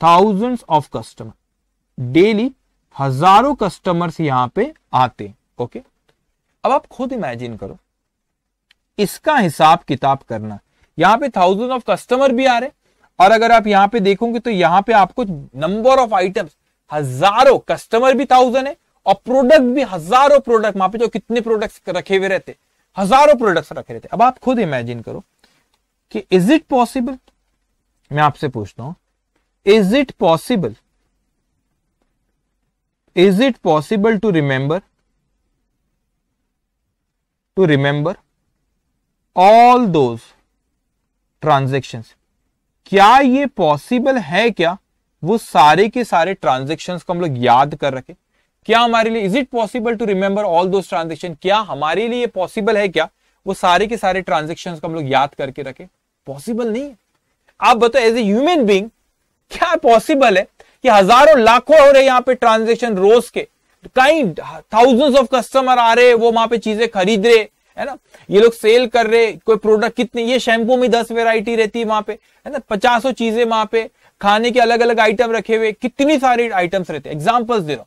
थाउजेंड्स ऑफ कस्टमर डेली हजारों कस्टमर्स यहां पे आते हैं ओके अब आप खुद इमेजिन करो इसका हिसाब किताब करना यहाँ पे थाउजेंड ऑफ कस्टमर भी आ रहे हैं और अगर आप यहाँ पे देखोगे तो यहाँ पे आपको नंबर ऑफ आइटम्स हजारों कस्टमर भी थाउजेंड है और प्रोडक्ट भी हजारों प्रोडक्ट वहां पे जो कितने प्रोडक्ट्स रखे हुए रहते हजारों प्रोडक्ट्स रखे रहते अब आप खुद इमेजिन करो कि इज इट पॉसिबल मैं आपसे पूछता हूं is it possible is it possible to remember to remember all those transaction क्या ये पॉसिबल है क्या वो सारे के सारे ट्रांजेक्शन को हम लोग याद कर रखें क्या हमारे लिए is it possible to remember all दो ट्रांजेक्शन क्या हमारे लिए पॉसिबल है क्या वो सारे के सारे ट्रांजेक्शन को हम लोग याद करके रखें पॉसिबल नहीं है आप बताओ एज ए ह्यूमन बींग क्या पॉसिबल है कि हजारों लाखों हो रहे यहाँ पे ट्रांजेक्शन रोज के कई थाउजेंड ऑफ कस्टमर आ रहे वो वहां पे चीजें खरीद रहे है ना ये लोग सेल कर रहे कोई प्रोडक्ट कितने ये शैम्पू में दस वेराइटी रहती है वहां पे है ना पचासों चीजें वहां पे खाने के अलग अलग आइटम रखे हुए कितनी सारी आइटम्स रहते हैं एग्जाम्पल्स दे रहा हूं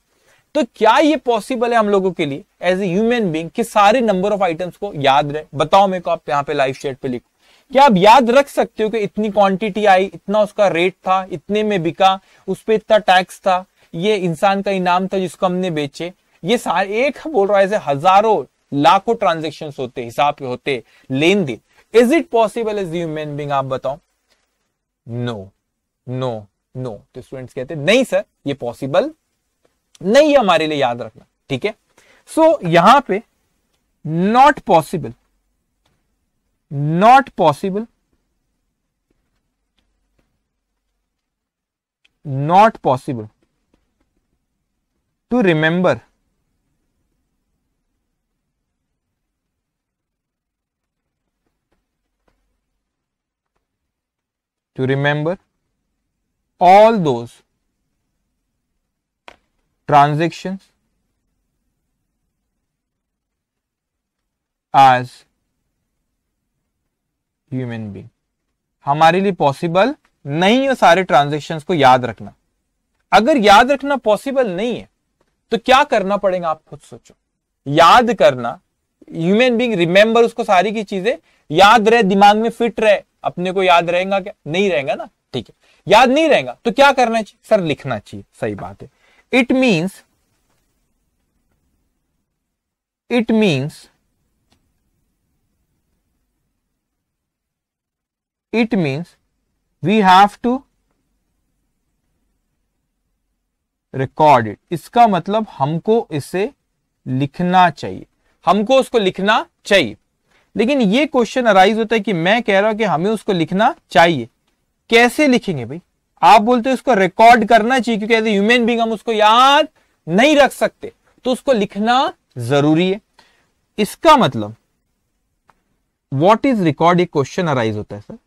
तो क्या ये पॉसिबल है हम लोगों के लिए एज ए ह्यूमन बींग सारे नंबर ऑफ आइटम्स को याद रहे बताओ मेरे को आप यहाँ पे लाइव शेट पे लिखो क्या आप याद रख सकते हो कि इतनी क्वांटिटी आई इतना उसका रेट था इतने में बिका उस पर इतना टैक्स था ये इंसान का इनाम था जिसको हमने बेचे ये सारे एक बोल रहा है ऐसे हजारों लाखों ट्रांजेक्शन होते हिसाब के होते लेन देन is it possible as human being आप बताओ नो नो नो तो स्टूडेंट्स कहते नहीं सर ये पॉसिबल नहीं है हमारे लिए याद रखना ठीक है सो यहां पे not possible not possible not possible to remember to remember all those transactions as human being हमारे लिए पॉसिबल नहीं है सारे ट्रांजेक्शन्स को याद रखना अगर याद रखना पॉसिबल नहीं है तो क्या करना पड़ेगा आप खुद सोचो याद करना ह्यूमन बींग रिमेंबर उसको सारी की चीजें याद रहे दिमाग में फिट रहे अपने को याद रहेगा क्या नहीं रहेगा ना ठीक है याद नहीं रहेगा तो क्या करना चाहिए सर लिखना चाहिए सही बात है it means it means it means we have to record it इसका मतलब हमको इसे लिखना चाहिए हमको उसको लिखना चाहिए लेकिन ये क्वेश्चन अराइज होता है कि मैं कह रहा हूं कि हमें उसको लिखना चाहिए कैसे लिखेंगे भाई आप बोलते हो उसको रिकॉर्ड करना चाहिए क्योंकि एज ए ह्यूमन बींग हम उसको याद नहीं रख सकते तो उसको लिखना जरूरी है इसका मतलब वॉट इज रिकॉर्ड एक क्वेश्चन अराइज होता है सर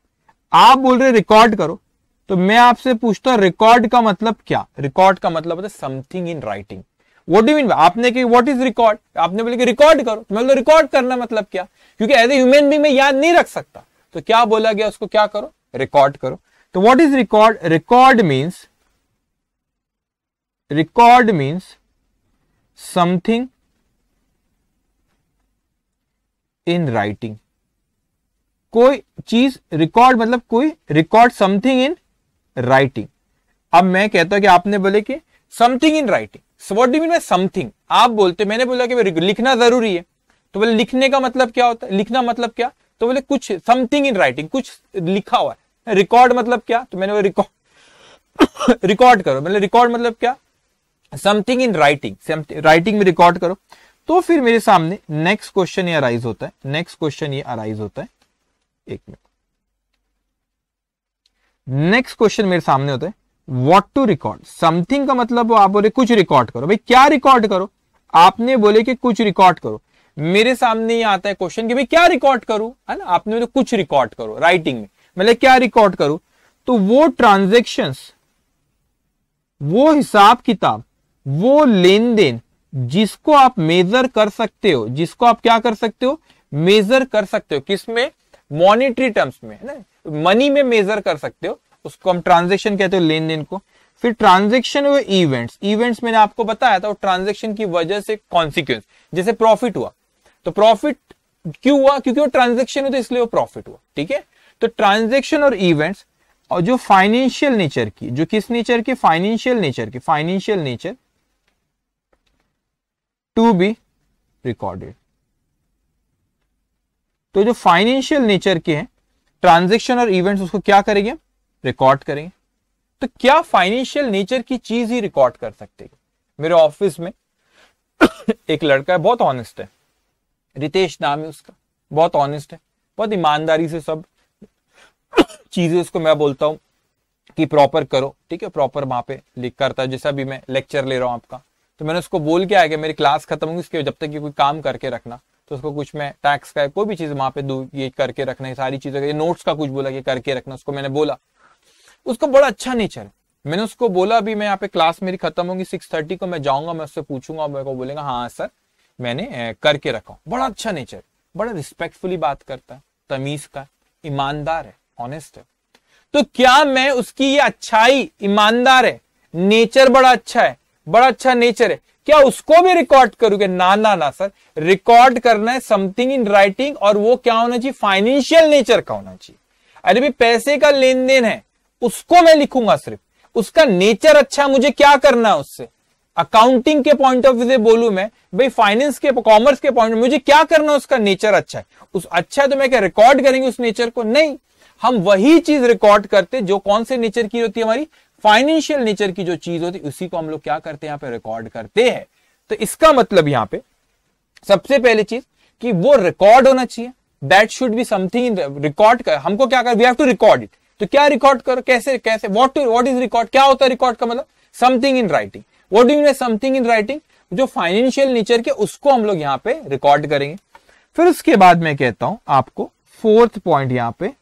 आप बोल रहे रिकॉर्ड करो तो मैं आपसे पूछता हूं रिकॉर्ड का मतलब क्या रिकॉर्ड का मतलब होता है something in writing what do mean आपने कि वॉट इज रिकॉर्ड आपने बोले कि रिकॉर्ड करो तो मैं रिकॉर्ड करना मतलब क्या क्योंकि एज ए ह्यूमन बींग मैं याद नहीं रख सकता तो क्या बोला गया उसको क्या करो रिकॉर्ड करो तो what is record record means record means something in writing कोई चीज रिकॉर्ड मतलब कोई रिकॉर्ड समथिंग इन राइटिंग अब मैं कहता हूं कि आपने बोले कि something in writing so what do mean by something आप बोलते मैंने बोला कि लिखना जरूरी है तो बोले लिखने का मतलब क्या होता है लिखना मतलब क्या तो बोले कुछ समथिंग इन राइटिंग कुछ लिखा हुआ है रिकॉर्ड मतलब क्या तो मैंने रिकॉर्ड रिकॉर्ड करो मैंने रिकॉर्ड मतलब क्या समथिंग इन राइटिंग राइटिंग में रिकॉर्ड करो तो फिर मेरे सामने नेक्स्ट क्वेश्चन ये अराइज होता है नेक्स्ट क्वेश्चन ये अराइज होता है एक मिनट नेक्स्ट क्वेश्चन मेरे सामने होता है वॉट टू रिकॉर्ड समथिंग का मतलब आप बोले कुछ रिकॉर्ड करो भाई क्या रिकॉर्ड करो आपने बोले कि कुछ रिकॉर्ड करो मेरे सामने ये आता है क्वेश्चन कि भाई क्या रिकॉर्ड करूं है ना आपने बोले कुछ रिकॉर्ड करो राइटिंग में मतलब क्या रिकॉर्ड करूं तो वो ट्रांजेक्शन वो हिसाब किताब वो लेन देन जिसको आप मेजर कर सकते हो जिसको आप क्या कर सकते हो मेजर कर सकते हो किसमें मॉनिटरी टर्म्स में है ना मनी में मेजर कर सकते हो उसको हम ट्रांजेक्शन कहते हो लेन देन को फिर ट्रांजेक्शन हुए इवेंट्स इवेंट्स मैंने आपको बताया था ट्रांजेक्शन की वजह से कॉन्सिक्वेंस जैसे प्रॉफिट हुआ तो प्रॉफिट क्यों हुआ क्योंकि वो ट्रांजेक्शन हुआ तो इसलिए वो प्रॉफिट हुआ ठीक है तो ट्रांजेक्शन और इवेंट्स और जो फाइनेंशियल नेचर की जो किस नेचर की फाइनेंशियल नेचर की financial nature to be recorded तो जो फाइनेंशियल नेचर के हैं ट्रांजेक्शन और इवेंट्स उसको क्या करेंगे रिकॉर्ड करें तो क्या फाइनेंशियल नेचर की चीज ही रिकॉर्ड कर सकते हैं मेरे ऑफिस में एक लड़का है बहुत ऑनेस्ट है रितेश नाम है उसका बहुत ऑनेस्ट है बहुत ईमानदारी से सब चीजें उसको मैं बोलता हूँ कि प्रॉपर करो ठीक है प्रॉपर वहां पे लिख करता है जैसा भी मैं लेक्चर ले रहा हूँ आपका तो मैंने उसको बोल के आया कि मेरी क्लास खत्म होगी इसके जब तक कि कोई काम करके रखना तो उसको कुछ मैं टैक्स का कोई भी चीज वहां पे दू ये करके रखना है सारी चीजें नोट्स का कुछ बोला कि करके रखना उसको मैंने बोला उसका बड़ा अच्छा नेचर है मैंने उसको बोला अभी मैं यहाँ पे क्लास मेरी खत्म होगी सिक्स थर्टी को मैं जाऊंगा मैं उससे पूछूंगा मेरे को बोलेगा हाँ सर मैंने करके रखा बड़ा अच्छा नेचर बड़ा रिस्पेक्टफुली बात करता है तमीज का ईमानदार है ऑनेस्ट है तो क्या मैं उसकी ये अच्छाई ईमानदार है नेचर बड़ा अच्छा है बड़ा अच्छा नेचर है क्या उसको भी रिकॉर्ड करोगे ना ना ना सर रिकॉर्ड करना है समथिंग इन राइटिंग और वो क्या होना चाहिए फाइनेंशियल नेचर का होना चाहिए अरे भी पैसे का लेन देन है उसको मैं लिखूंगा सिर्फ उसका नेचर अच्छा मुझे क्या करना है उससे अकाउंटिंग के पॉइंट ऑफ व्यू से बोलू मैं भाई फाइनेंस के कॉमर्स के पॉइंट मुझे क्या करना है उसका नेचर अच्छा है उस अच्छा है तो मैं क्या रिकॉर्ड करेंगे उस नेचर को नहीं हम वही चीज रिकॉर्ड करते जो कौन से नेचर की होती है हमारी फाइनेंशियल नेचर की जो चीज होती है उसी को हम लोग क्या करते हैं यहां पर रिकॉर्ड करते हैं तो इसका मतलब यहाँ पे सबसे पहली चीज कि वो रिकॉर्ड होना चाहिए that should be something record कर हमको क्या कर we have to record it तो क्या रिकॉर्ड करो कैसे कैसे वॉट वॉट इज रिकॉर्ड क्या होता है रिकॉर्ड का मतलब something in writing what do something in writing जो फाइनेंशियल नेचर के उसको हम लोग यहाँ पे रिकॉर्ड करेंगे फिर उसके बाद मैं कहता हूं आपको फोर्थ पॉइंट यहां पे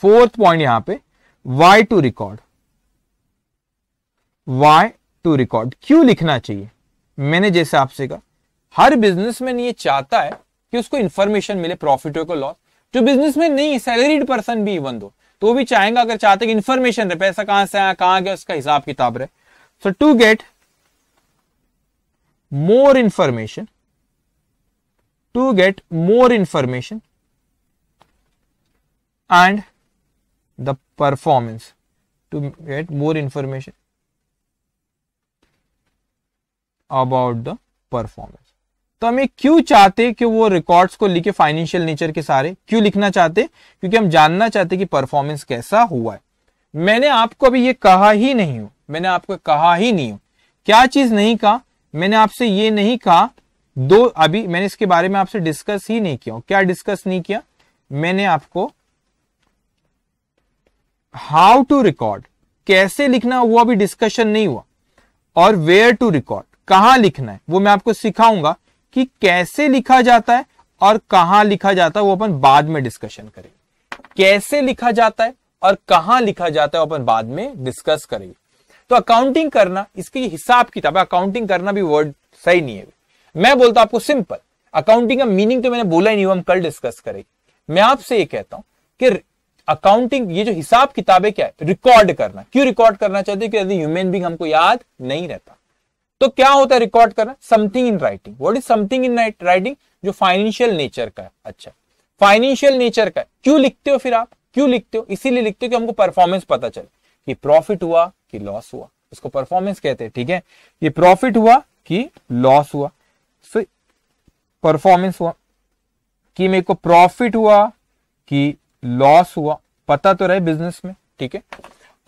फोर्थ पॉइंट यहां पे why to record why to record क्यों लिखना चाहिए मैंने जैसे आपसे कहा हर बिजनेसमैन ये चाहता है कि उसको इंफॉर्मेशन मिले प्रॉफिट को लॉस जो बिजनेसमैन नहीं सैलरीड पर्सन भी इवन दो तो भी चाहेंगे अगर चाहते कि इन्फॉर्मेशन रहे पैसा कहां से आया कहां गया उसका हिसाब किताब रहे so to get more information to get more information and the performance to get more information about the performance तो हमें क्यों चाहते कि वो रिकॉर्ड्स को लिखे फाइनेंशियल नेचर के सारे क्यों लिखना चाहते क्योंकि हम जानना चाहते कि परफॉर्मेंस कैसा हुआ है मैंने आपको अभी ये कहा ही नहीं हूं मैंने आपको कहा ही नहीं हूं क्या चीज नहीं कहा मैंने आपसे ये नहीं कहा दो अभी मैंने इसके बारे में आपसे डिस्कस ही नहीं किया क्या डिस्कस नहीं किया मैंने आपको हाउ टू रिकॉर्ड कैसे लिखना वो अभी डिस्कशन नहीं हुआ और वेयर टू रिकॉर्ड कहां लिखना है वो मैं आपको सिखाऊंगा कि कैसे लिखा जाता है और कहां लिखा जाता है वो अपन बाद में डिस्कशन करेंगे कैसे लिखा जाता है और कहां लिखा जाता है अपन बाद में डिस्कस करेंगे तो अकाउंटिंग करना इसकी हिसाब किताब है अकाउंटिंग करना भी वर्ड सही नहीं है मैं बोलता हूं आपको सिंपल अकाउंटिंग का मीनिंग तो मैंने बोला ही नहीं हम कल डिस्कस करेंगे मैं आपसे ये कहता हूं कि अकाउंटिंग ये जो हिसाब किताबें क्या है रिकॉर्ड करना क्यों रिकॉर्ड करना चाहते हैं कि यदि ह्यूमन बींग हमको याद नहीं रहता तो क्या होता है रिकॉर्ड करना something in writing what is something in writing जो फाइनेंशियल नेचर का है अच्छा फाइनेंशियल नेचर का क्यों लिखते हो फिर आप क्यों लिखते हो इसीलिए लिखते हो कि हमको परफॉर्मेंस पता चले कि प्रॉफिट हुआ कि लॉस हुआ इसको परफॉर्मेंस कहते हैं ठीक है ये प्रॉफिट हुआ कि लॉस हुआ सो परफॉर्मेंस हुआ कि मेरे को प्रॉफिट हुआ कि लॉस हुआ पता तो रहे बिजनेस में ठीक है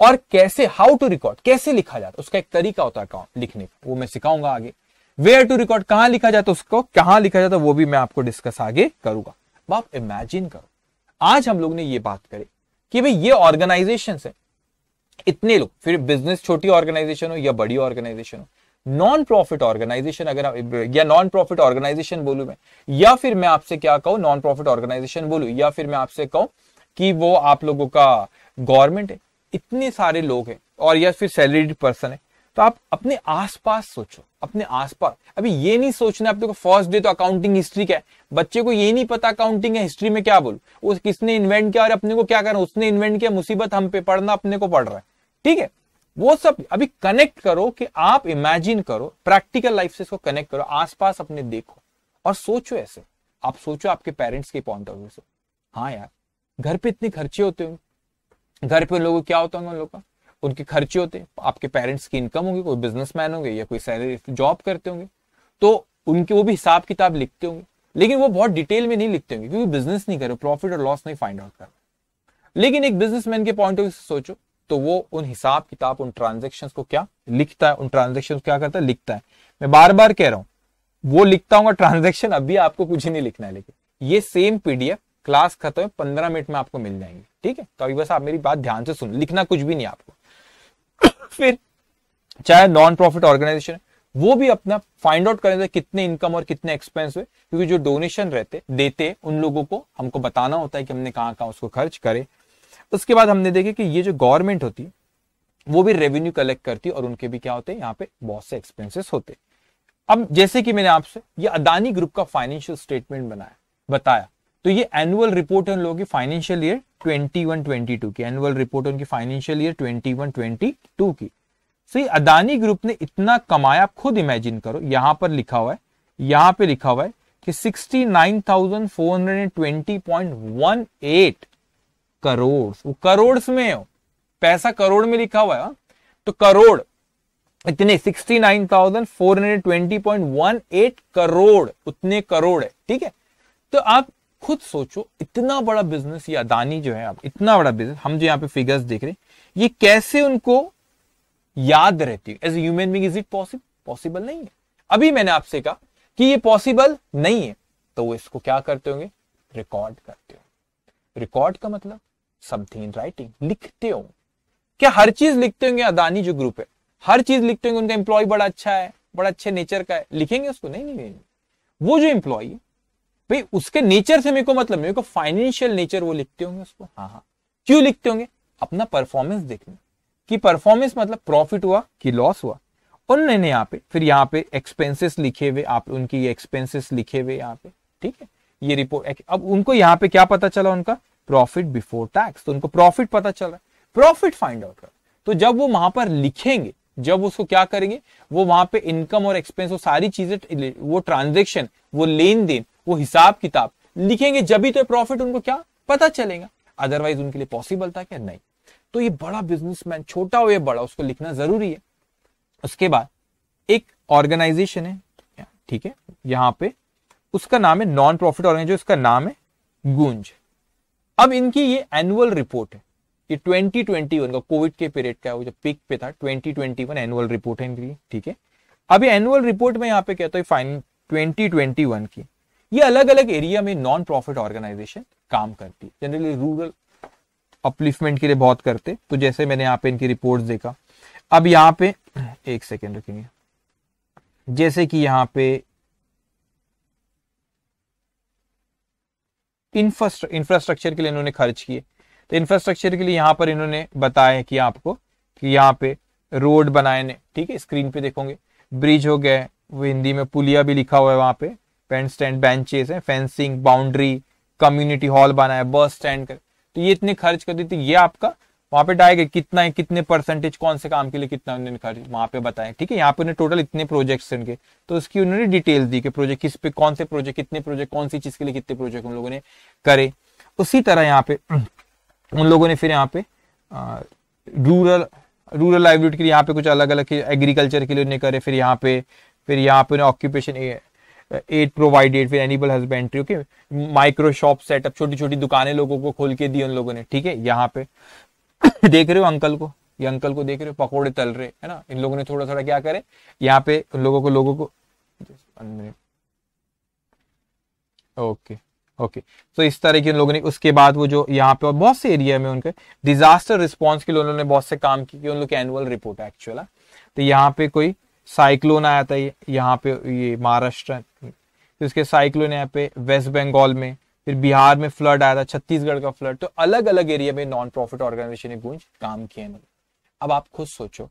और कैसे हाउ टू रिकॉर्ड कैसे लिखा जाता उसका एक तरीका होता है लिखने का वो मैं सिखाऊंगा आगे वेयर टू रिकॉर्ड कहां लिखा जाता है उसको कहां लिखा जाता है वो भी मैं आपको डिस्कस आगे करूंगा आप इमेजिन करो आज हम लोग ने ये बात करी कि भाई ये ऑर्गेनाइजेशन है इतने लोग फिर बिजनेस छोटी ऑर्गेनाइजेशन हो या बड़ी ऑर्गेनाइजेशन हो नॉन प्रॉफिट ऑर्गेनाइजेशन अगर आप या नॉन प्रॉफिट ऑर्गेनाइजेशन बोलू मैं या फिर मैं आपसे क्या कहूं नॉन प्रॉफिट ऑर्गेनाइजेशन बोलू या फिर मैं आपसे कहूँ कि वो आप लोगों का गवर्नमेंट है इतने सारे लोग हैं और या फिर सैलरीड पर्सन है तो आप अपने आसपास सोचो अपने आसपास अभी ये नहीं सोचना आप देखो फर्स्ट डे तो अकाउंटिंग हिस्ट्री क्या है बच्चे को ये नहीं पता अकाउंटिंग है हिस्ट्री में क्या बोल उस किसने इन्वेंट किया और अपने को क्या करना उसने इन्वेंट किया मुसीबत हम पे पढ़ना अपने को पढ़ रहा है ठीक है वो सब अभी कनेक्ट करो कि आप इमेजिन करो प्रैक्टिकल लाइफ से इसको कनेक्ट करो आसपास अपने देखो और सोचो ऐसे आप सोचो आपके पेरेंट्स के पॉइंट ऑफ व्यू से हाँ यार घर पे इतने खर्चे होते होंगे घर पे उन लोगों क्या होता होगा उन लोगों का उनके खर्चे होते हैं आपके पेरेंट्स की इनकम होगी कोई बिजनेसमैन होंगे या कोई सैलरी जॉब करते होंगे तो उनके वो भी हिसाब किताब लिखते होंगे लेकिन वो बहुत डिटेल में नहीं लिखते होंगे क्योंकि बिजनेस नहीं कर रहे प्रॉफिट और लॉस नहीं फाइंड आउट कर रहे लेकिन एक बिजनेसमैन के पॉइंट ऑफ व्यू से सोचो तो वो उन हिसाब किताब उन ट्रांजेक्शन को क्या लिखता है उन ट्रांजेक्शन क्या करता है लिखता है मैं बार बार कह रहा हूं वो लिखता हूँ ट्रांजेक्शन अभी आपको कुछ नहीं लिखना है लेकिन ये सेम पीडीएफ क्लास खत्म है पंद्रह मिनट में आपको मिल जाएंगे ठीक है तो अभी बस आप मेरी बात ध्यान से सुन लिखना कुछ भी नहीं आपको फिर चाहे नॉन प्रॉफिट ऑर्गेनाइजेशन वो भी अपना फाइंड आउट करें कितने इनकम और कितने एक्सपेंस हुए क्योंकि जो डोनेशन रहते देते उन लोगों को हमको बताना होता है कि हमने कहाँ कहाँ उसको खर्च करे उसके बाद हमने देखे कि ये जो गवर्नमेंट होती वो भी रेवेन्यू कलेक्ट करती और उनके भी क्या होते हैं यहाँ पे बहुत से एक्सपेंसेस होते अब जैसे कि मैंने आपसे ये अदानी ग्रुप का फाइनेंशियल स्टेटमेंट बनाया बताया तो ये एनुअल रिपोर्ट है उन लोगों की फाइनेंशियल ईयर 21-22 की एनुअल रिपोर्ट उनकी फाइनेंशियल ईयर 21-22 की सो ये अदानी ग्रुप ने इतना कमाया आप खुद इमेजिन करो यहां पर लिखा हुआ है यहां पे लिखा हुआ है कि 69,420.18 करोड़ वो करोड़ में हो पैसा करोड़ में लिखा हुआ है हाँ। तो करोड़ इतने 69,420.18 करोड़ उतने करोड़ है ठीक है तो आप खुद सोचो इतना बड़ा बिजनेस ये अदानी जो है आप इतना बड़ा बिजनेस हम जो यहाँ पे फिगर्स देख रहे हैं ये कैसे उनको याद रहती है as human being is it possible possible नहीं है अभी मैंने आपसे कहा कि ये पॉसिबल नहीं है तो वो इसको क्या करते होंगे रिकॉर्ड करते होंगे रिकॉर्ड का मतलब समथिंग इन राइटिंग लिखते हो क्या हर चीज लिखते होंगे अदानी जो ग्रुप है हर चीज लिखते होंगे उनका एम्प्लॉय बड़ा अच्छा है बड़ा अच्छे नेचर का है लिखेंगे उसको नहीं नहीं, नहीं, नहीं। वो जो एम्प्लॉय है भाई उसके नेचर से मेरे को मतलब मेरे को फाइनेंशियल नेचर वो लिखते होंगे उसको हाँ हाँ क्यों लिखते होंगे अपना परफॉर्मेंस देखने कि परफॉर्मेंस मतलब प्रॉफिट हुआ कि लॉस हुआ उन्होंने यहाँ पे फिर यहाँ पे एक्सपेंसेस लिखे हुए आप उनकी एक्सपेंसेस लिखे हुए यहाँ पे ठीक है ये रिपोर्ट अब उनको यहाँ पे क्या पता चला उनका प्रॉफिट बिफोर टैक्स तो उनको प्रॉफिट पता चल रहा है प्रॉफिट फाइंड आउट कर तो जब वो वहां पर लिखेंगे जब उसको क्या करेंगे वो वहां पे इनकम और एक्सपेंस वो सारी चीजें वो ट्रांजेक्शन वो लेन देन वो हिसाब किताब लिखेंगे जब भी तो प्रॉफिट उनको क्या पता चलेगा अदरवाइज उनके लिए पॉसिबल था क्या नहीं तो ये बड़ा बिजनेसमैन छोटा हो या बड़ा उसको लिखना जरूरी है उसके बाद एक ऑर्गेनाइजेशन है ठीक है यहाँ पे उसका नाम है नॉन प्रॉफिट ऑर्गेनाइजेशन उसका नाम है गुंज अब इनकी ये एनुअल रिपोर्ट है ये 2021 का कोविड के पीरियड का वो जो पिक पे था 2021 एनुअल रिपोर्ट है इनकी ठीक है अभी एनुअल रिपोर्ट में यहाँ पे कहता हूँ फाइनल 2021 की ये अलग अलग एरिया में नॉन प्रॉफिट ऑर्गेनाइजेशन काम करती है जनरली रूरल अपलिफ्टमेंट के लिए बहुत करते तो जैसे मैंने यहाँ पे इनकी रिपोर्ट देखा अब यहाँ पे एक सेकेंड रखेंगे जैसे कि यहाँ पे इंफ्रास्ट्रक्चर के लिए इन्होंने खर्च किए तो इंफ्रास्ट्रक्चर के लिए यहां पर इन्होंने बताया कि आपको कि यहाँ पे रोड बनाए ने ठीक है स्क्रीन पे देखोगे ब्रिज हो गए वो हिंदी में पुलिया भी लिखा हुआ है वहां पे पेन स्टैंड बेंचेस है फेंसिंग बाउंड्री कम्युनिटी हॉल बना है बस स्टैंड कर तो ये इतने खर्च कर दी तो ये आपका वहां पे डायगे कितना है कितने परसेंटेज कौन से काम के लिए कितना उन्होंने खर्च वहां पे बताया ठीक है यहाँ पे उन्हें टोटल इतने प्रोजेक्ट्स उनके तो उसकी उन्होंने डिटेल दी कि प्रोजेक्ट किस पे कौन से प्रोजेक्ट कितने प्रोजेक्ट कौन सी चीज के लिए कितने प्रोजेक्ट उन लोगों ने करे उसी तरह यहाँ पे उन लोगों ने फिर यहाँ पे रूरल रूरल लाइवलीहुड के लिए यहाँ पे कुछ अलग अलग एग्रीकल्चर के लिए उन्हें करे फिर यहाँ पे फिर यहाँ पे उन्हें ऑक्यूपेशन एड प्रोवाइडेड फिर animal husbandry okay micro shop setup छोटी छोटी दुकानें लोगों को खोल के दी उन लोगों ने ठीक है यहाँ पे देख रहे हो अंकल को ये अंकल को देख रहे हो पकौड़े तल रहे है ना इन लोगों ने थोड़ा थोड़ा क्या करे यहाँ पे उन लोगों को लोगों को ओके ओके तो इस तरह की उन लोगों ने उसके बाद वो जो यहाँ पे और बहुत से एरिया में उनके डिजास्टर रिस्पॉन्स के लिए उन्होंने बहुत से काम किए उन लोग एनुअल रिपोर्ट है एक्चुअल तो यहाँ पे कोई साइक्लोन आया था यहाँ पे ये महाराष्ट्र फिर उसके साइक्लोन यहाँ पे वेस्ट बंगाल में फिर बिहार में फ्लड आया था छत्तीसगढ़ का फ्लड तो अलग अलग एरिया में नॉन प्रॉफिट ऑर्गेनाइजेशन ने गूंज काम किए है अब आप खुद सोचो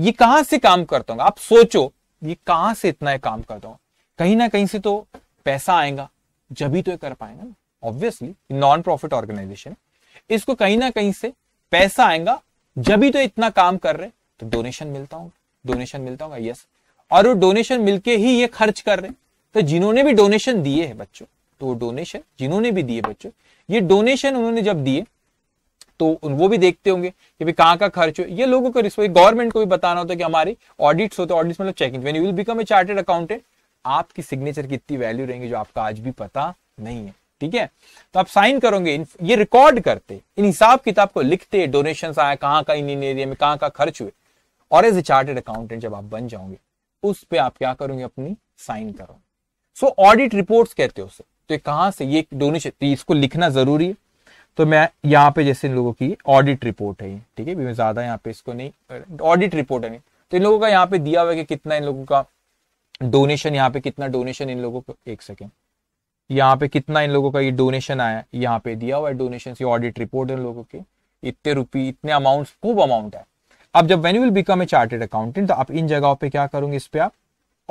ये कहाँ से काम करता हूँ आप सोचो ये कहां से इतना काम करता हूँ कहीं ना कहीं से तो पैसा आएगा जब ही तो ये कर पाएगा ना ऑब्वियसली नॉन प्रॉफिट ऑर्गेनाइजेशन इसको कहीं ना कहीं से पैसा आएगा जब ही तो इतना काम कर रहे तो डोनेशन मिलता होगा डोनेशन मिलता होगा यस और वो डोनेशन मिलके ही ये खर्च कर रहे तो जिन्होंने भी डोनेशन दिए है बच्चों तो डोनेशन जिन्होंने भी दिए बच्चों ये डोनेशन उन्होंने जब दिए तो वो भी देखते होंगे कि कहां का खर्च हो ये लोगों को गवर्नमेंट को भी बताना होता है कि हमारे ऑडिट्स होते ऑडिट्स मतलब checking when you will become a chartered accountant आपकी सिग्नेचर की इतनी वैल्यू रहेंगे जो आपका आज भी पता नहीं है ठीक है तो आप साइन करोगे ये रिकॉर्ड करते इन हिसाब किताब को लिखते डोनेशन आया कहां का इन एरिया में कहां का खर्च हुए और एज ए चार्टेड अकाउंटेंट जब आप बन जाओगे उस पर आप क्या करोगे अपनी साइन करोगे सो ऑडिट रिपोर्ट कहते हो उसे तो ये कहां से ये डोनेशन तो इसको लिखना जरूरी है तो मैं यहाँ पे जैसे इन लोगों की ऑडिट रिपोर्ट है ठीक है ज्यादा यहाँ पे इसको नहीं ऑडिट रिपोर्ट है नहीं तो इन लोगों का यहाँ पे दिया हुआ है कि कितना इन लोगों का डोनेशन यहाँ पे कितना डोनेशन इन लोगों को एक सेकेंड यहाँ पे कितना इन लोगों का ये डोनेशन आया यहाँ पे दिया हुआ है डोनेशन ऑडिट रिपोर्ट है इन लोगों के इतने रुपये इतने अमाउंट खूब अमाउंट है अब जब when will become a chartered accountant तो आप इन जगहों पे क्या करोगे इस पे आप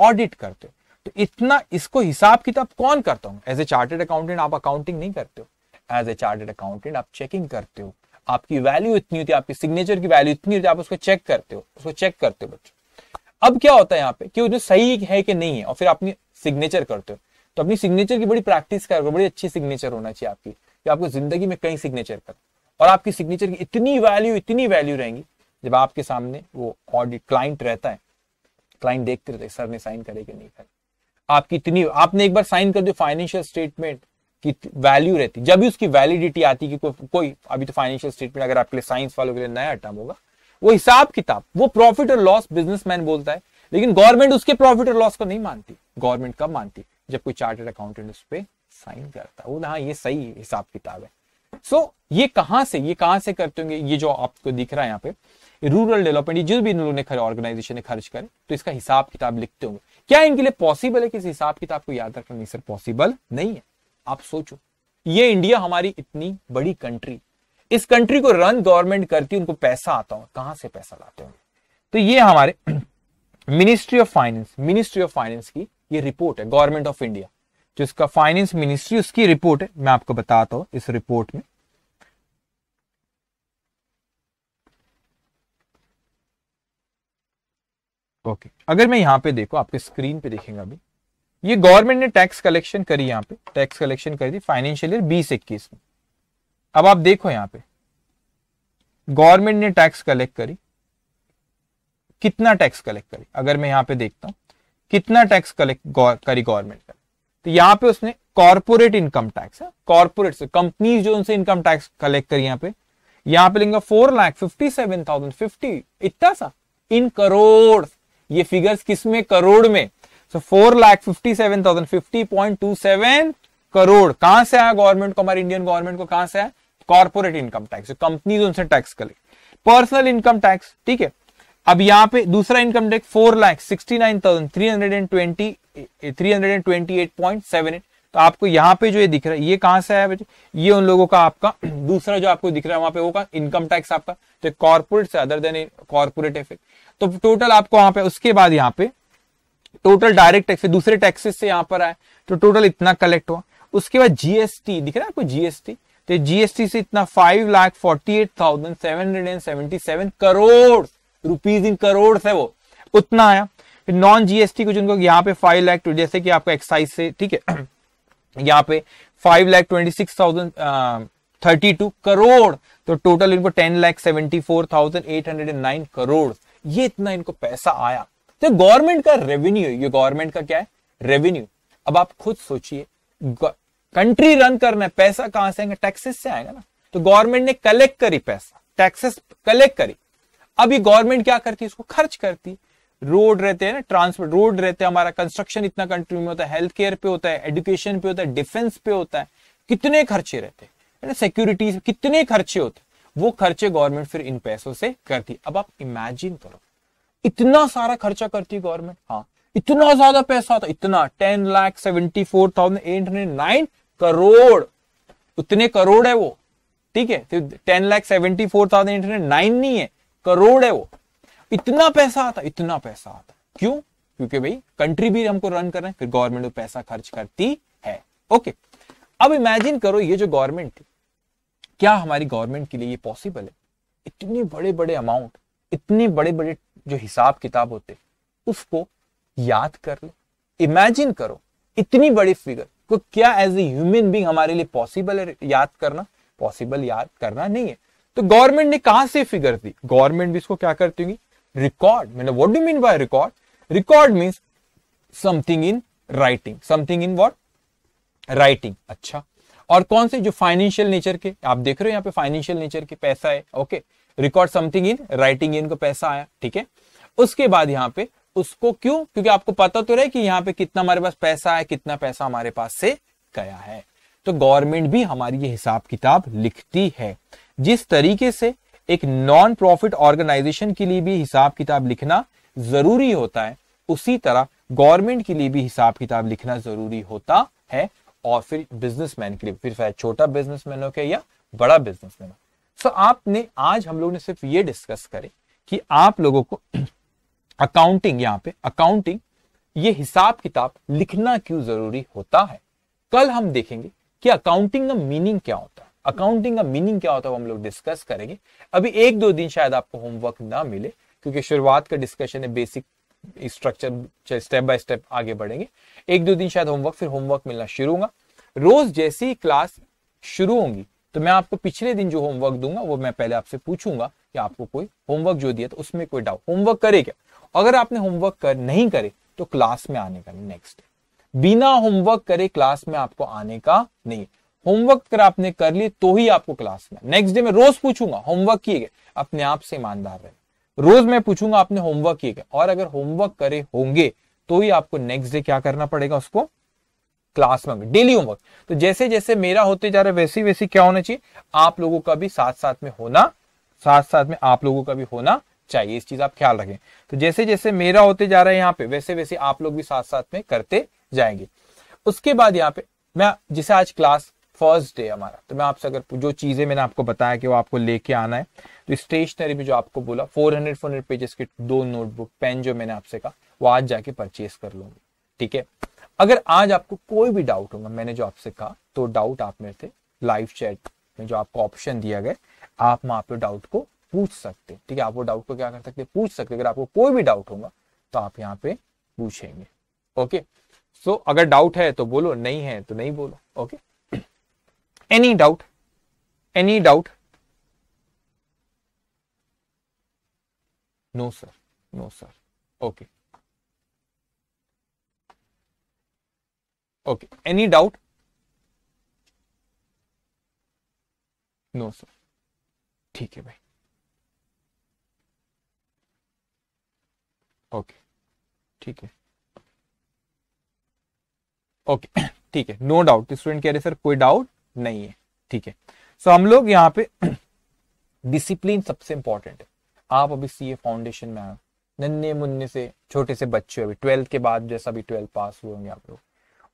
ऑडिट करते हो तो इतना इसको हिसाब किताब कौन करता हूं एज ए चार्टेड अकाउंटेंट आप अकाउंटिंग नहीं करते हो एज ए चार्टेड अकाउंटेंट आप चेकिंग करते हो आपकी वैल्यू इतनी होती है आपकी सिग्नेचर की वैल्यू इतनी होती है आप उसको चेक करते हो उसको चेक करते हो बच्चों अब क्या होता है यहाँ पे कि जो सही है कि नहीं है और फिर अपनी सिग्नेचर करते हो तो अपनी सिग्नेचर की बड़ी प्रैक्टिस करोगे बड़ी अच्छी सिग्नेचर होना चाहिए आपकी कि आपको जिंदगी में कई सिग्नेचर कर और आपकी सिग्नेचर की इतनी वैल्यू इतनी वैल्यू रहेंगी जब आपके सामने वो ऑडिट क्लाइंट रहता है क्लाइंट देखते रहते सर ने साइन करे कि नहीं करे आपकी इतनी आपने एक बार साइन कर दिया फाइनेंशियल स्टेटमेंट की वैल्यू रहती जब भी उसकी वैलिडिटी आती कि को, कोई अभी तो फाइनेंशियल स्टेटमेंट अगर आपके लिए साइंस वालों के लिए नया टर्म होगा वो हिसाब किताब वो प्रॉफिट और लॉस बिजनेसमैन बोलता है लेकिन गवर्नमेंट उसके प्रॉफिट और लॉस को नहीं मानती गवर्नमेंट कब मानती जब कोई चार्टेड अकाउंटेंट उस पर साइन करता है वो ना हाँ, ये सही हिसाब किताब है सो ये कहां से ये कहां से करते होंगे ये जो आपको दिख रहा है यहाँ पे रूरल डेवलपमेंट जो भी इन्होंने ऑर्गेनाइजेशन ने खर्च करे तो इसका हिसाब किताब लिखते होंगे क्या इनके लिए पॉसिबल है कि इस हिसाब किताब को याद रखना नहीं सर पॉसिबल नहीं है आप सोचो ये इंडिया हमारी इतनी बड़ी कंट्री इस कंट्री को रन गवर्नमेंट करती है उनको पैसा आता हो कहां से पैसा लाते होंगे तो ये हमारे ministry of finance ministry of finance की ये रिपोर्ट है गवर्नमेंट ऑफ इंडिया जो इसका फाइनेंस मिनिस्ट्री उसकी रिपोर्ट है मैं आपको बताता हूं इस रिपोर्ट में ओके अगर मैं यहाँ पे देखो आपके स्क्रीन पे देखेंगे अभी ये गवर्नमेंट ने टैक्स कलेक्शन करी यहाँ पे टैक्स कलेक्शन कर दी फाइनेंशियल ईयर बीस इक्कीस में अब आप देखो यहाँ पे गवर्नमेंट ने टैक्स कलेक्ट करी कितना टैक्स कलेक्ट करी अगर मैं यहाँ पे देखता हूँ कितना टैक्स कलेक्ट करी गवर्नमेंट का तो यहाँ पे उसने कॉर्पोरेट इनकम टैक्स है कॉर्पोरेट से कंपनीज जो उनसे इनकम टैक्स कलेक्ट करी यहाँ पे यहाँ पे लेंगे four lakh fifty seven thousand fifty इतना सा इन करोड़ ये फिगर्स किस में करोड़ में so four lakh fifty seven thousand fifty point two seven crore कहां से आया गवर्नमेंट को हमारे इंडियन गवर्नमेंट को कहां से आया कॉर्पोरेट इनकम टैक्स कंपनीज उनसे tax collect personal income tax ठीक है अब यहाँ पे दूसरा income tax four lakh sixty nine thousand three hundred and twenty three hundred and twenty eight point seven eight तो आपको यहाँ पे जो ये दिख रहा है ये कहां से है ये उन लोगों का आपका दूसरा जो आपको दिख रहा है वहां पे का इनकम टैक्स आपका तो कॉर्पोरेट से अदर देन कॉर्पोरेट इफेक्ट तो टोटल आपको वहां पे उसके बाद यहाँ पे टोटल डायरेक्ट टैक्स दूसरे टैक्सेस से यहाँ पर आए तो टोटल इतना कलेक्ट हुआ उसके बाद जीएसटी दिख रहा है आपको जीएसटी तो जीएसटी से इतना five lakh forty eight thousand seven hundred and seventy seven crore rupees in crore है वो उतना आया फिर नॉन जीएसटी को जिनको यहाँ पे फाइव लाख जैसे कि आपको एक्साइज से ठीक है यहाँ पे five lakh twenty six thousand thirty two crore तो टोटल इनको ten lakh seventy four thousand eight hundred and nine crore ये इतना इनको पैसा आया तो गवर्नमेंट का रेवेन्यू ये गवर्नमेंट का क्या है रेवेन्यू अब आप खुद सोचिए कंट्री रन करना है पैसा कहां से आएगा टैक्सेस से आएगा ना तो गवर्नमेंट ने कलेक्ट करी पैसा टैक्सेस कलेक्ट करी अब ये गवर्नमेंट क्या करती है इसको खर्च करती रोड रहते हैं ना ट्रांसपोर्ट रोड रहते हैं हमारा कंस्ट्रक्शन इतना कंट्री में होता है हेल्थ केयर पे होता है एजुकेशन पे होता है डिफेंस पे होता है कितने खर्चे रहते हैं ना कितने खर्चे होते हैं वो खर्चे गवर्नमेंट फिर इन पैसों से करती अब आप इमेजिन करो इतना सारा खर्चा करती गवर्नमेंट हाँ इतना ज्यादा पैसा था इतना ten lakh seventy four thousand eight hundred nine crore उतने करोड़ है वो ठीक है ten lakh seventy four thousand eight hundred nine नहीं है करोड़ है वो इतना पैसा आता इतना पैसा आता क्यों क्योंकि भाई कंट्री भी हमको रन कर रहे हैं फिर गवर्नमेंट पैसा खर्च करती है ओके अब इमेजिन करो ये जो गवर्नमेंट थी क्या हमारी गवर्नमेंट के लिए ये पॉसिबल है इतने बड़े बड़े अमाउंट इतने बड़े बड़े जो हिसाब किताब होते उसको याद कर लो इमेजिन करो इतनी बड़ी फिगर को तो क्या एज ए ह्यूमन बींग हमारे लिए पॉसिबल है याद करना पॉसिबल याद करना नहीं है तो गवर्नमेंट ने कहा से फिगर दी गवर्नमेंट भी इसको क्या करती होगी record matlab what do you mean by record record means something in writing something in what writing अच्छा और कौन से जो फाइनेंशियल नेचर के आप देख रहे हो यहाँ पे फाइनेंशियल नेचर के पैसा है okay record something in writing इनको पैसा आया ठीक है उसके बाद यहाँ पे उसको क्यों क्योंकि आपको पता तो रहे कि यहाँ पे कितना हमारे पास पैसा है कितना पैसा हमारे पास से गया है तो गवर्नमेंट भी हमारी ये हिसाब किताब लिखती है जिस तरीके से एक नॉन प्रॉफिट ऑर्गेनाइजेशन के लिए भी हिसाब किताब लिखना जरूरी होता है उसी तरह गवर्नमेंट के लिए भी हिसाब किताब लिखना जरूरी होता है और फिर बिजनेसमैन के लिए फिर चाहे छोटा बिजनेसमैन हो या बड़ा बिजनेसमैन हो सो आपने आज हम लोग ने सिर्फ ये डिस्कस करे कि आप लोगों को अकाउंटिंग यहाँ पे अकाउंटिंग ये हिसाब किताब लिखना क्यों जरूरी होता है कल हम देखेंगे कि अकाउंटिंग का मीनिंग क्या होता है अकाउंटिंग का मीनिंग क्या होता है वो हम लोग डिस्कस करेंगे अभी एक दो दिन शायद आपको होमवर्क ना मिले क्योंकि शुरुआत का डिस्कशन है basic structure step by step आगे बढ़ेंगे एक दो दिन शायद होमवर्क फिर होमवर्क मिलना शुरू होगा रोज जैसी क्लास शुरू होंगी तो मैं आपको पिछले दिन जो होमवर्क दूंगा वो मैं पहले आपसे पूछूंगा कि आपको कोई होमवर्क जो दिया तो उसमें कोई डाउट होमवर्क करे क्या अगर आपने होमवर्क कर नहीं करे तो क्लास में आने का नेक्स्ट बिना होमवर्क करे क्लास में आपको आने का नहीं होमवर्क अगर आपने कर लिए तो ही आपको क्लास में नेक्स्ट डे मैं रोज पूछूंगा होमवर्क किए गए अपने आप से ईमानदार रहे रोज मैं पूछूंगा आपने होमवर्क किए गए और अगर होमवर्क करे होंगे तो ही आपको नेक्स्ट डे क्या करना पड़ेगा उसको क्लास में डेली होमवर्क तो जैसे जैसे मेरा होते जा रहा है वैसे वैसे क्या होना चाहिए आप लोगों का भी साथ साथ में होना साथ साथ में आप लोगों का भी होना चाहिए इस चीज आप ख्याल रखें तो जैसे जैसे मेरा होते जा रहा है यहाँ पे वैसे वैसे आप लोग भी साथ साथ में करते जाएंगे उसके बाद यहाँ पे मैं जिसे आज क्लास फर्स्ट डे हमारा तो मैं आपसे अगर जो चीज़ें मैंने आपको बताया कि वो आपको लेके आना है तो स्टेशनरी में जो आपको बोला 400 हंड्रेड पेजेस के दो नोटबुक पेन जो मैंने आपसे कहा वो आज जाके परचेज कर लूंगी ठीक है अगर आज आपको कोई भी डाउट होगा मैंने जो आपसे कहा तो डाउट आप मेरे से लाइव चैट में जो आपको ऑप्शन दिया गया आप वहां पर डाउट को पूछ सकते ठीक है आप वो डाउट को क्या कर सकते पूछ सकते अगर आपको कोई भी डाउट होगा तो आप यहाँ पे पूछेंगे ओके सो अगर डाउट है तो बोलो नहीं है तो नहीं बोलो okay any doubt any doubt no sir no sir okay okay any doubt no sir ठीक है भाई ओके ठीक है ओके ठीक है नो डाउट स्टूडेंट कह रहे सर कोई डाउट नहीं है ठीक है सो हम लोग यहाँ पे डिसिप्लिन सबसे इंपॉर्टेंट है आप अभी सी ए फाउंडेशन में आए नन्हे मुन्ने से छोटे से बच्चे अभी ट्वेल्थ के बाद जैसा अभी ट्वेल्थ पास हुए होंगे आप लोग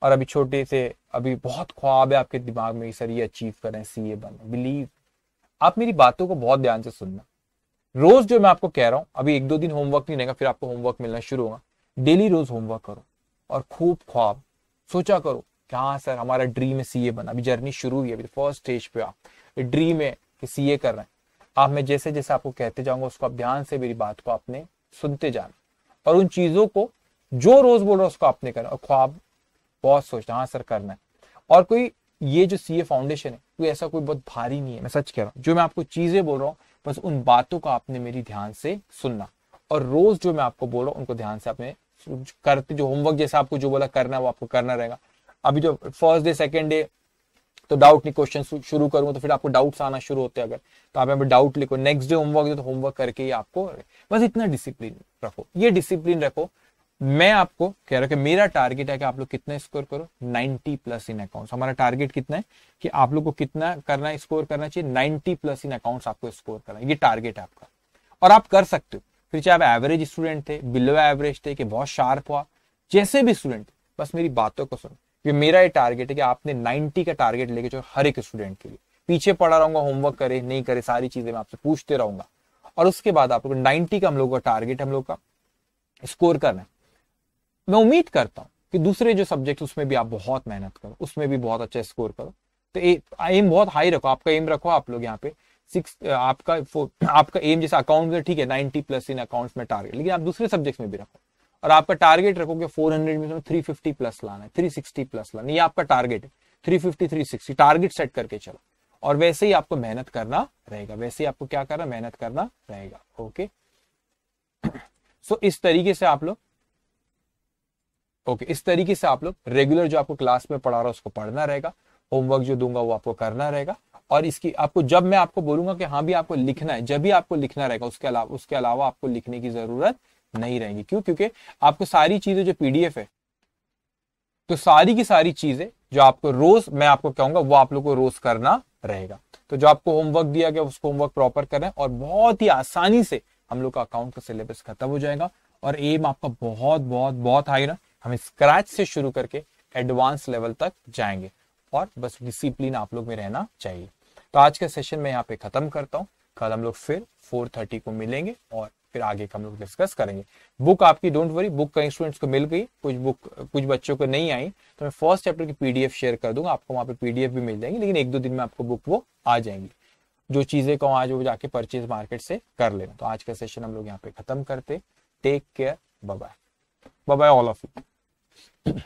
और अभी छोटे से अभी बहुत ख्वाब है आपके दिमाग में सर ये अचीव करें सी ए बने बिलीव आप मेरी बातों को बहुत ध्यान से सुनना रोज जो मैं आपको कह रहा हूँ अभी एक दो दिन होमवर्क नहीं रहेगा फिर आपको होमवर्क मिलना शुरू होगा डेली रोज होमवर्क करो और खूब ख्वाब सोचा करो हाँ सर हमारा ड्रीम है सीए बनना अभी जर्नी शुरू हुई है अभी फर्स्ट स्टेज पे आप ड्रीम है कि सीए कर रहे हैं आप मैं जैसे जैसे आपको कहते जाऊंगा उसको आप ध्यान से मेरी बात को आपने सुनते जाना और उन चीज़ों को जो रोज बोल रहा है उसको आपने करना और ख्वाब बहुत सोचना हाँ सर करना है और कोई ये जो सीए फाउंडेशन है कोई ऐसा कोई बहुत भारी नहीं है मैं सच कह रहा हूँ जो मैं आपको चीज़ें बोल रहा हूँ बस उन बातों को आपने मेरी ध्यान से सुनना और रोज जो मैं आपको बोल रहा हूँ उनको ध्यान से आपने करते जो होमवर्क जैसे आपको जो बोला करना है वो आपको करना रहेगा अभी जो फर्स्ट डे सेकेंड डे तो डाउट नहीं क्वेश्चन शुरू करूँ तो फिर आपको डाउट्स आना शुरू होते हैं अगर तो आप यहाँ पर डाउट लिखो नेक्स्ट डे होमवर्क तो होमवर्क करके ही आपको बस इतना डिसिप्लिन रखो ये डिसिप्लिन रखो मैं आपको कह रहा हूँ कि मेरा टारगेट है कि आप लोग कितना स्कोर करो 90 प्लस इन अकाउंट्स हमारा टारगेट कितना है कि आप लोग को कितना करना है स्कोर करना चाहिए 90 प्लस इन अकाउंट्स आपको स्कोर करना ये टारगेट है आपका और आप कर सकते हो फिर चाहे आप एवरेज स्टूडेंट थे बिलो एवरेज थे कि बहुत शार्प हुआ जैसे भी स्टूडेंट बस मेरी बातों को सुनो ये मेरा ही टारगेट है कि आपने 90 का टारगेट लेके चलो हर एक स्टूडेंट के लिए पीछे पढ़ा रहूंगा होमवर्क करे नहीं करे सारी चीजें मैं आपसे पूछते रहूंगा और उसके बाद आप लोग नाइन्टी का हम लोग का टारगेट हम लोग का स्कोर करना है मैं उम्मीद करता हूँ कि दूसरे जो सब्जेक्ट उसमें भी आप बहुत मेहनत करो उसमें भी बहुत अच्छा स्कोर करो तो एम बहुत हाई रखो आपका एम रखो आप लोग यहाँ पे सिक्स आपका आपका एम जैसा अकाउंट ठीक है नाइन्टी प्लस इन अकाउंट्स में टारगेट लेकिन आप दूसरे सब्जेक्ट में भी रखो और आपका टारगेट रखोगे 400 में थ्री 350 प्लस लाना है 360 प्लस लाना ये आपका टारगेट है 350 360 टारगेट सेट करके चलो और वैसे ही आपको मेहनत करना रहेगा वैसे ही आपको क्या करना मेहनत करना रहेगा ओके सो इस तरीके से आप लोग ओके इस तरीके से आप लोग रेगुलर जो आपको क्लास में पढ़ा रहा है उसको पढ़ना रहेगा होमवर्क जो दूंगा वो आपको करना रहेगा और इसकी आपको जब मैं आपको बोलूंगा कि हाँ भी आपको लिखना है जब भी आपको लिखना रहेगा उसके अलावा उसके अलावा आपको लिखने की जरूरत नहीं रहेंगी क्यों क्योंकि आपको सारी चीजें जो पीडीएफ है तो सारी की सारी चीजें जो आपको रोज मैं आपको कहूंगा वो आप लोग को रोज करना रहेगा तो जो आपको होमवर्क दिया गया उसको होमवर्क प्रॉपर करें और बहुत ही आसानी से हम लोग का अकाउंट का सिलेबस खत्म हो जाएगा और एम आपका बहुत बहुत बहुत हाई ना हम स्क्रैच से शुरू करके एडवांस लेवल तक जाएंगे और बस डिसिप्लिन आप लोग में रहना चाहिए तो आज का सेशन मैं यहाँ पे खत्म करता हूँ कल हम लोग फिर 4:30 को मिलेंगे और फिर आगे हम लोग डिस्कस करेंगे बुक आपकी डोंट वरी बुक कई स्टूडेंट्स को मिल गई कुछ बुक कुछ बच्चों को नहीं आई तो मैं फर्स्ट चैप्टर की पीडीएफ शेयर कर दूंगा आपको वहां पर पीडीएफ भी मिल जाएंगी लेकिन एक दो दिन में आपको बुक वो आ जाएंगी जो चीजें कहूँ आज वो जाके परचेज मार्केट से कर लेना तो आज का सेशन हम लोग यहाँ पे खत्म करते take care bye bye all of you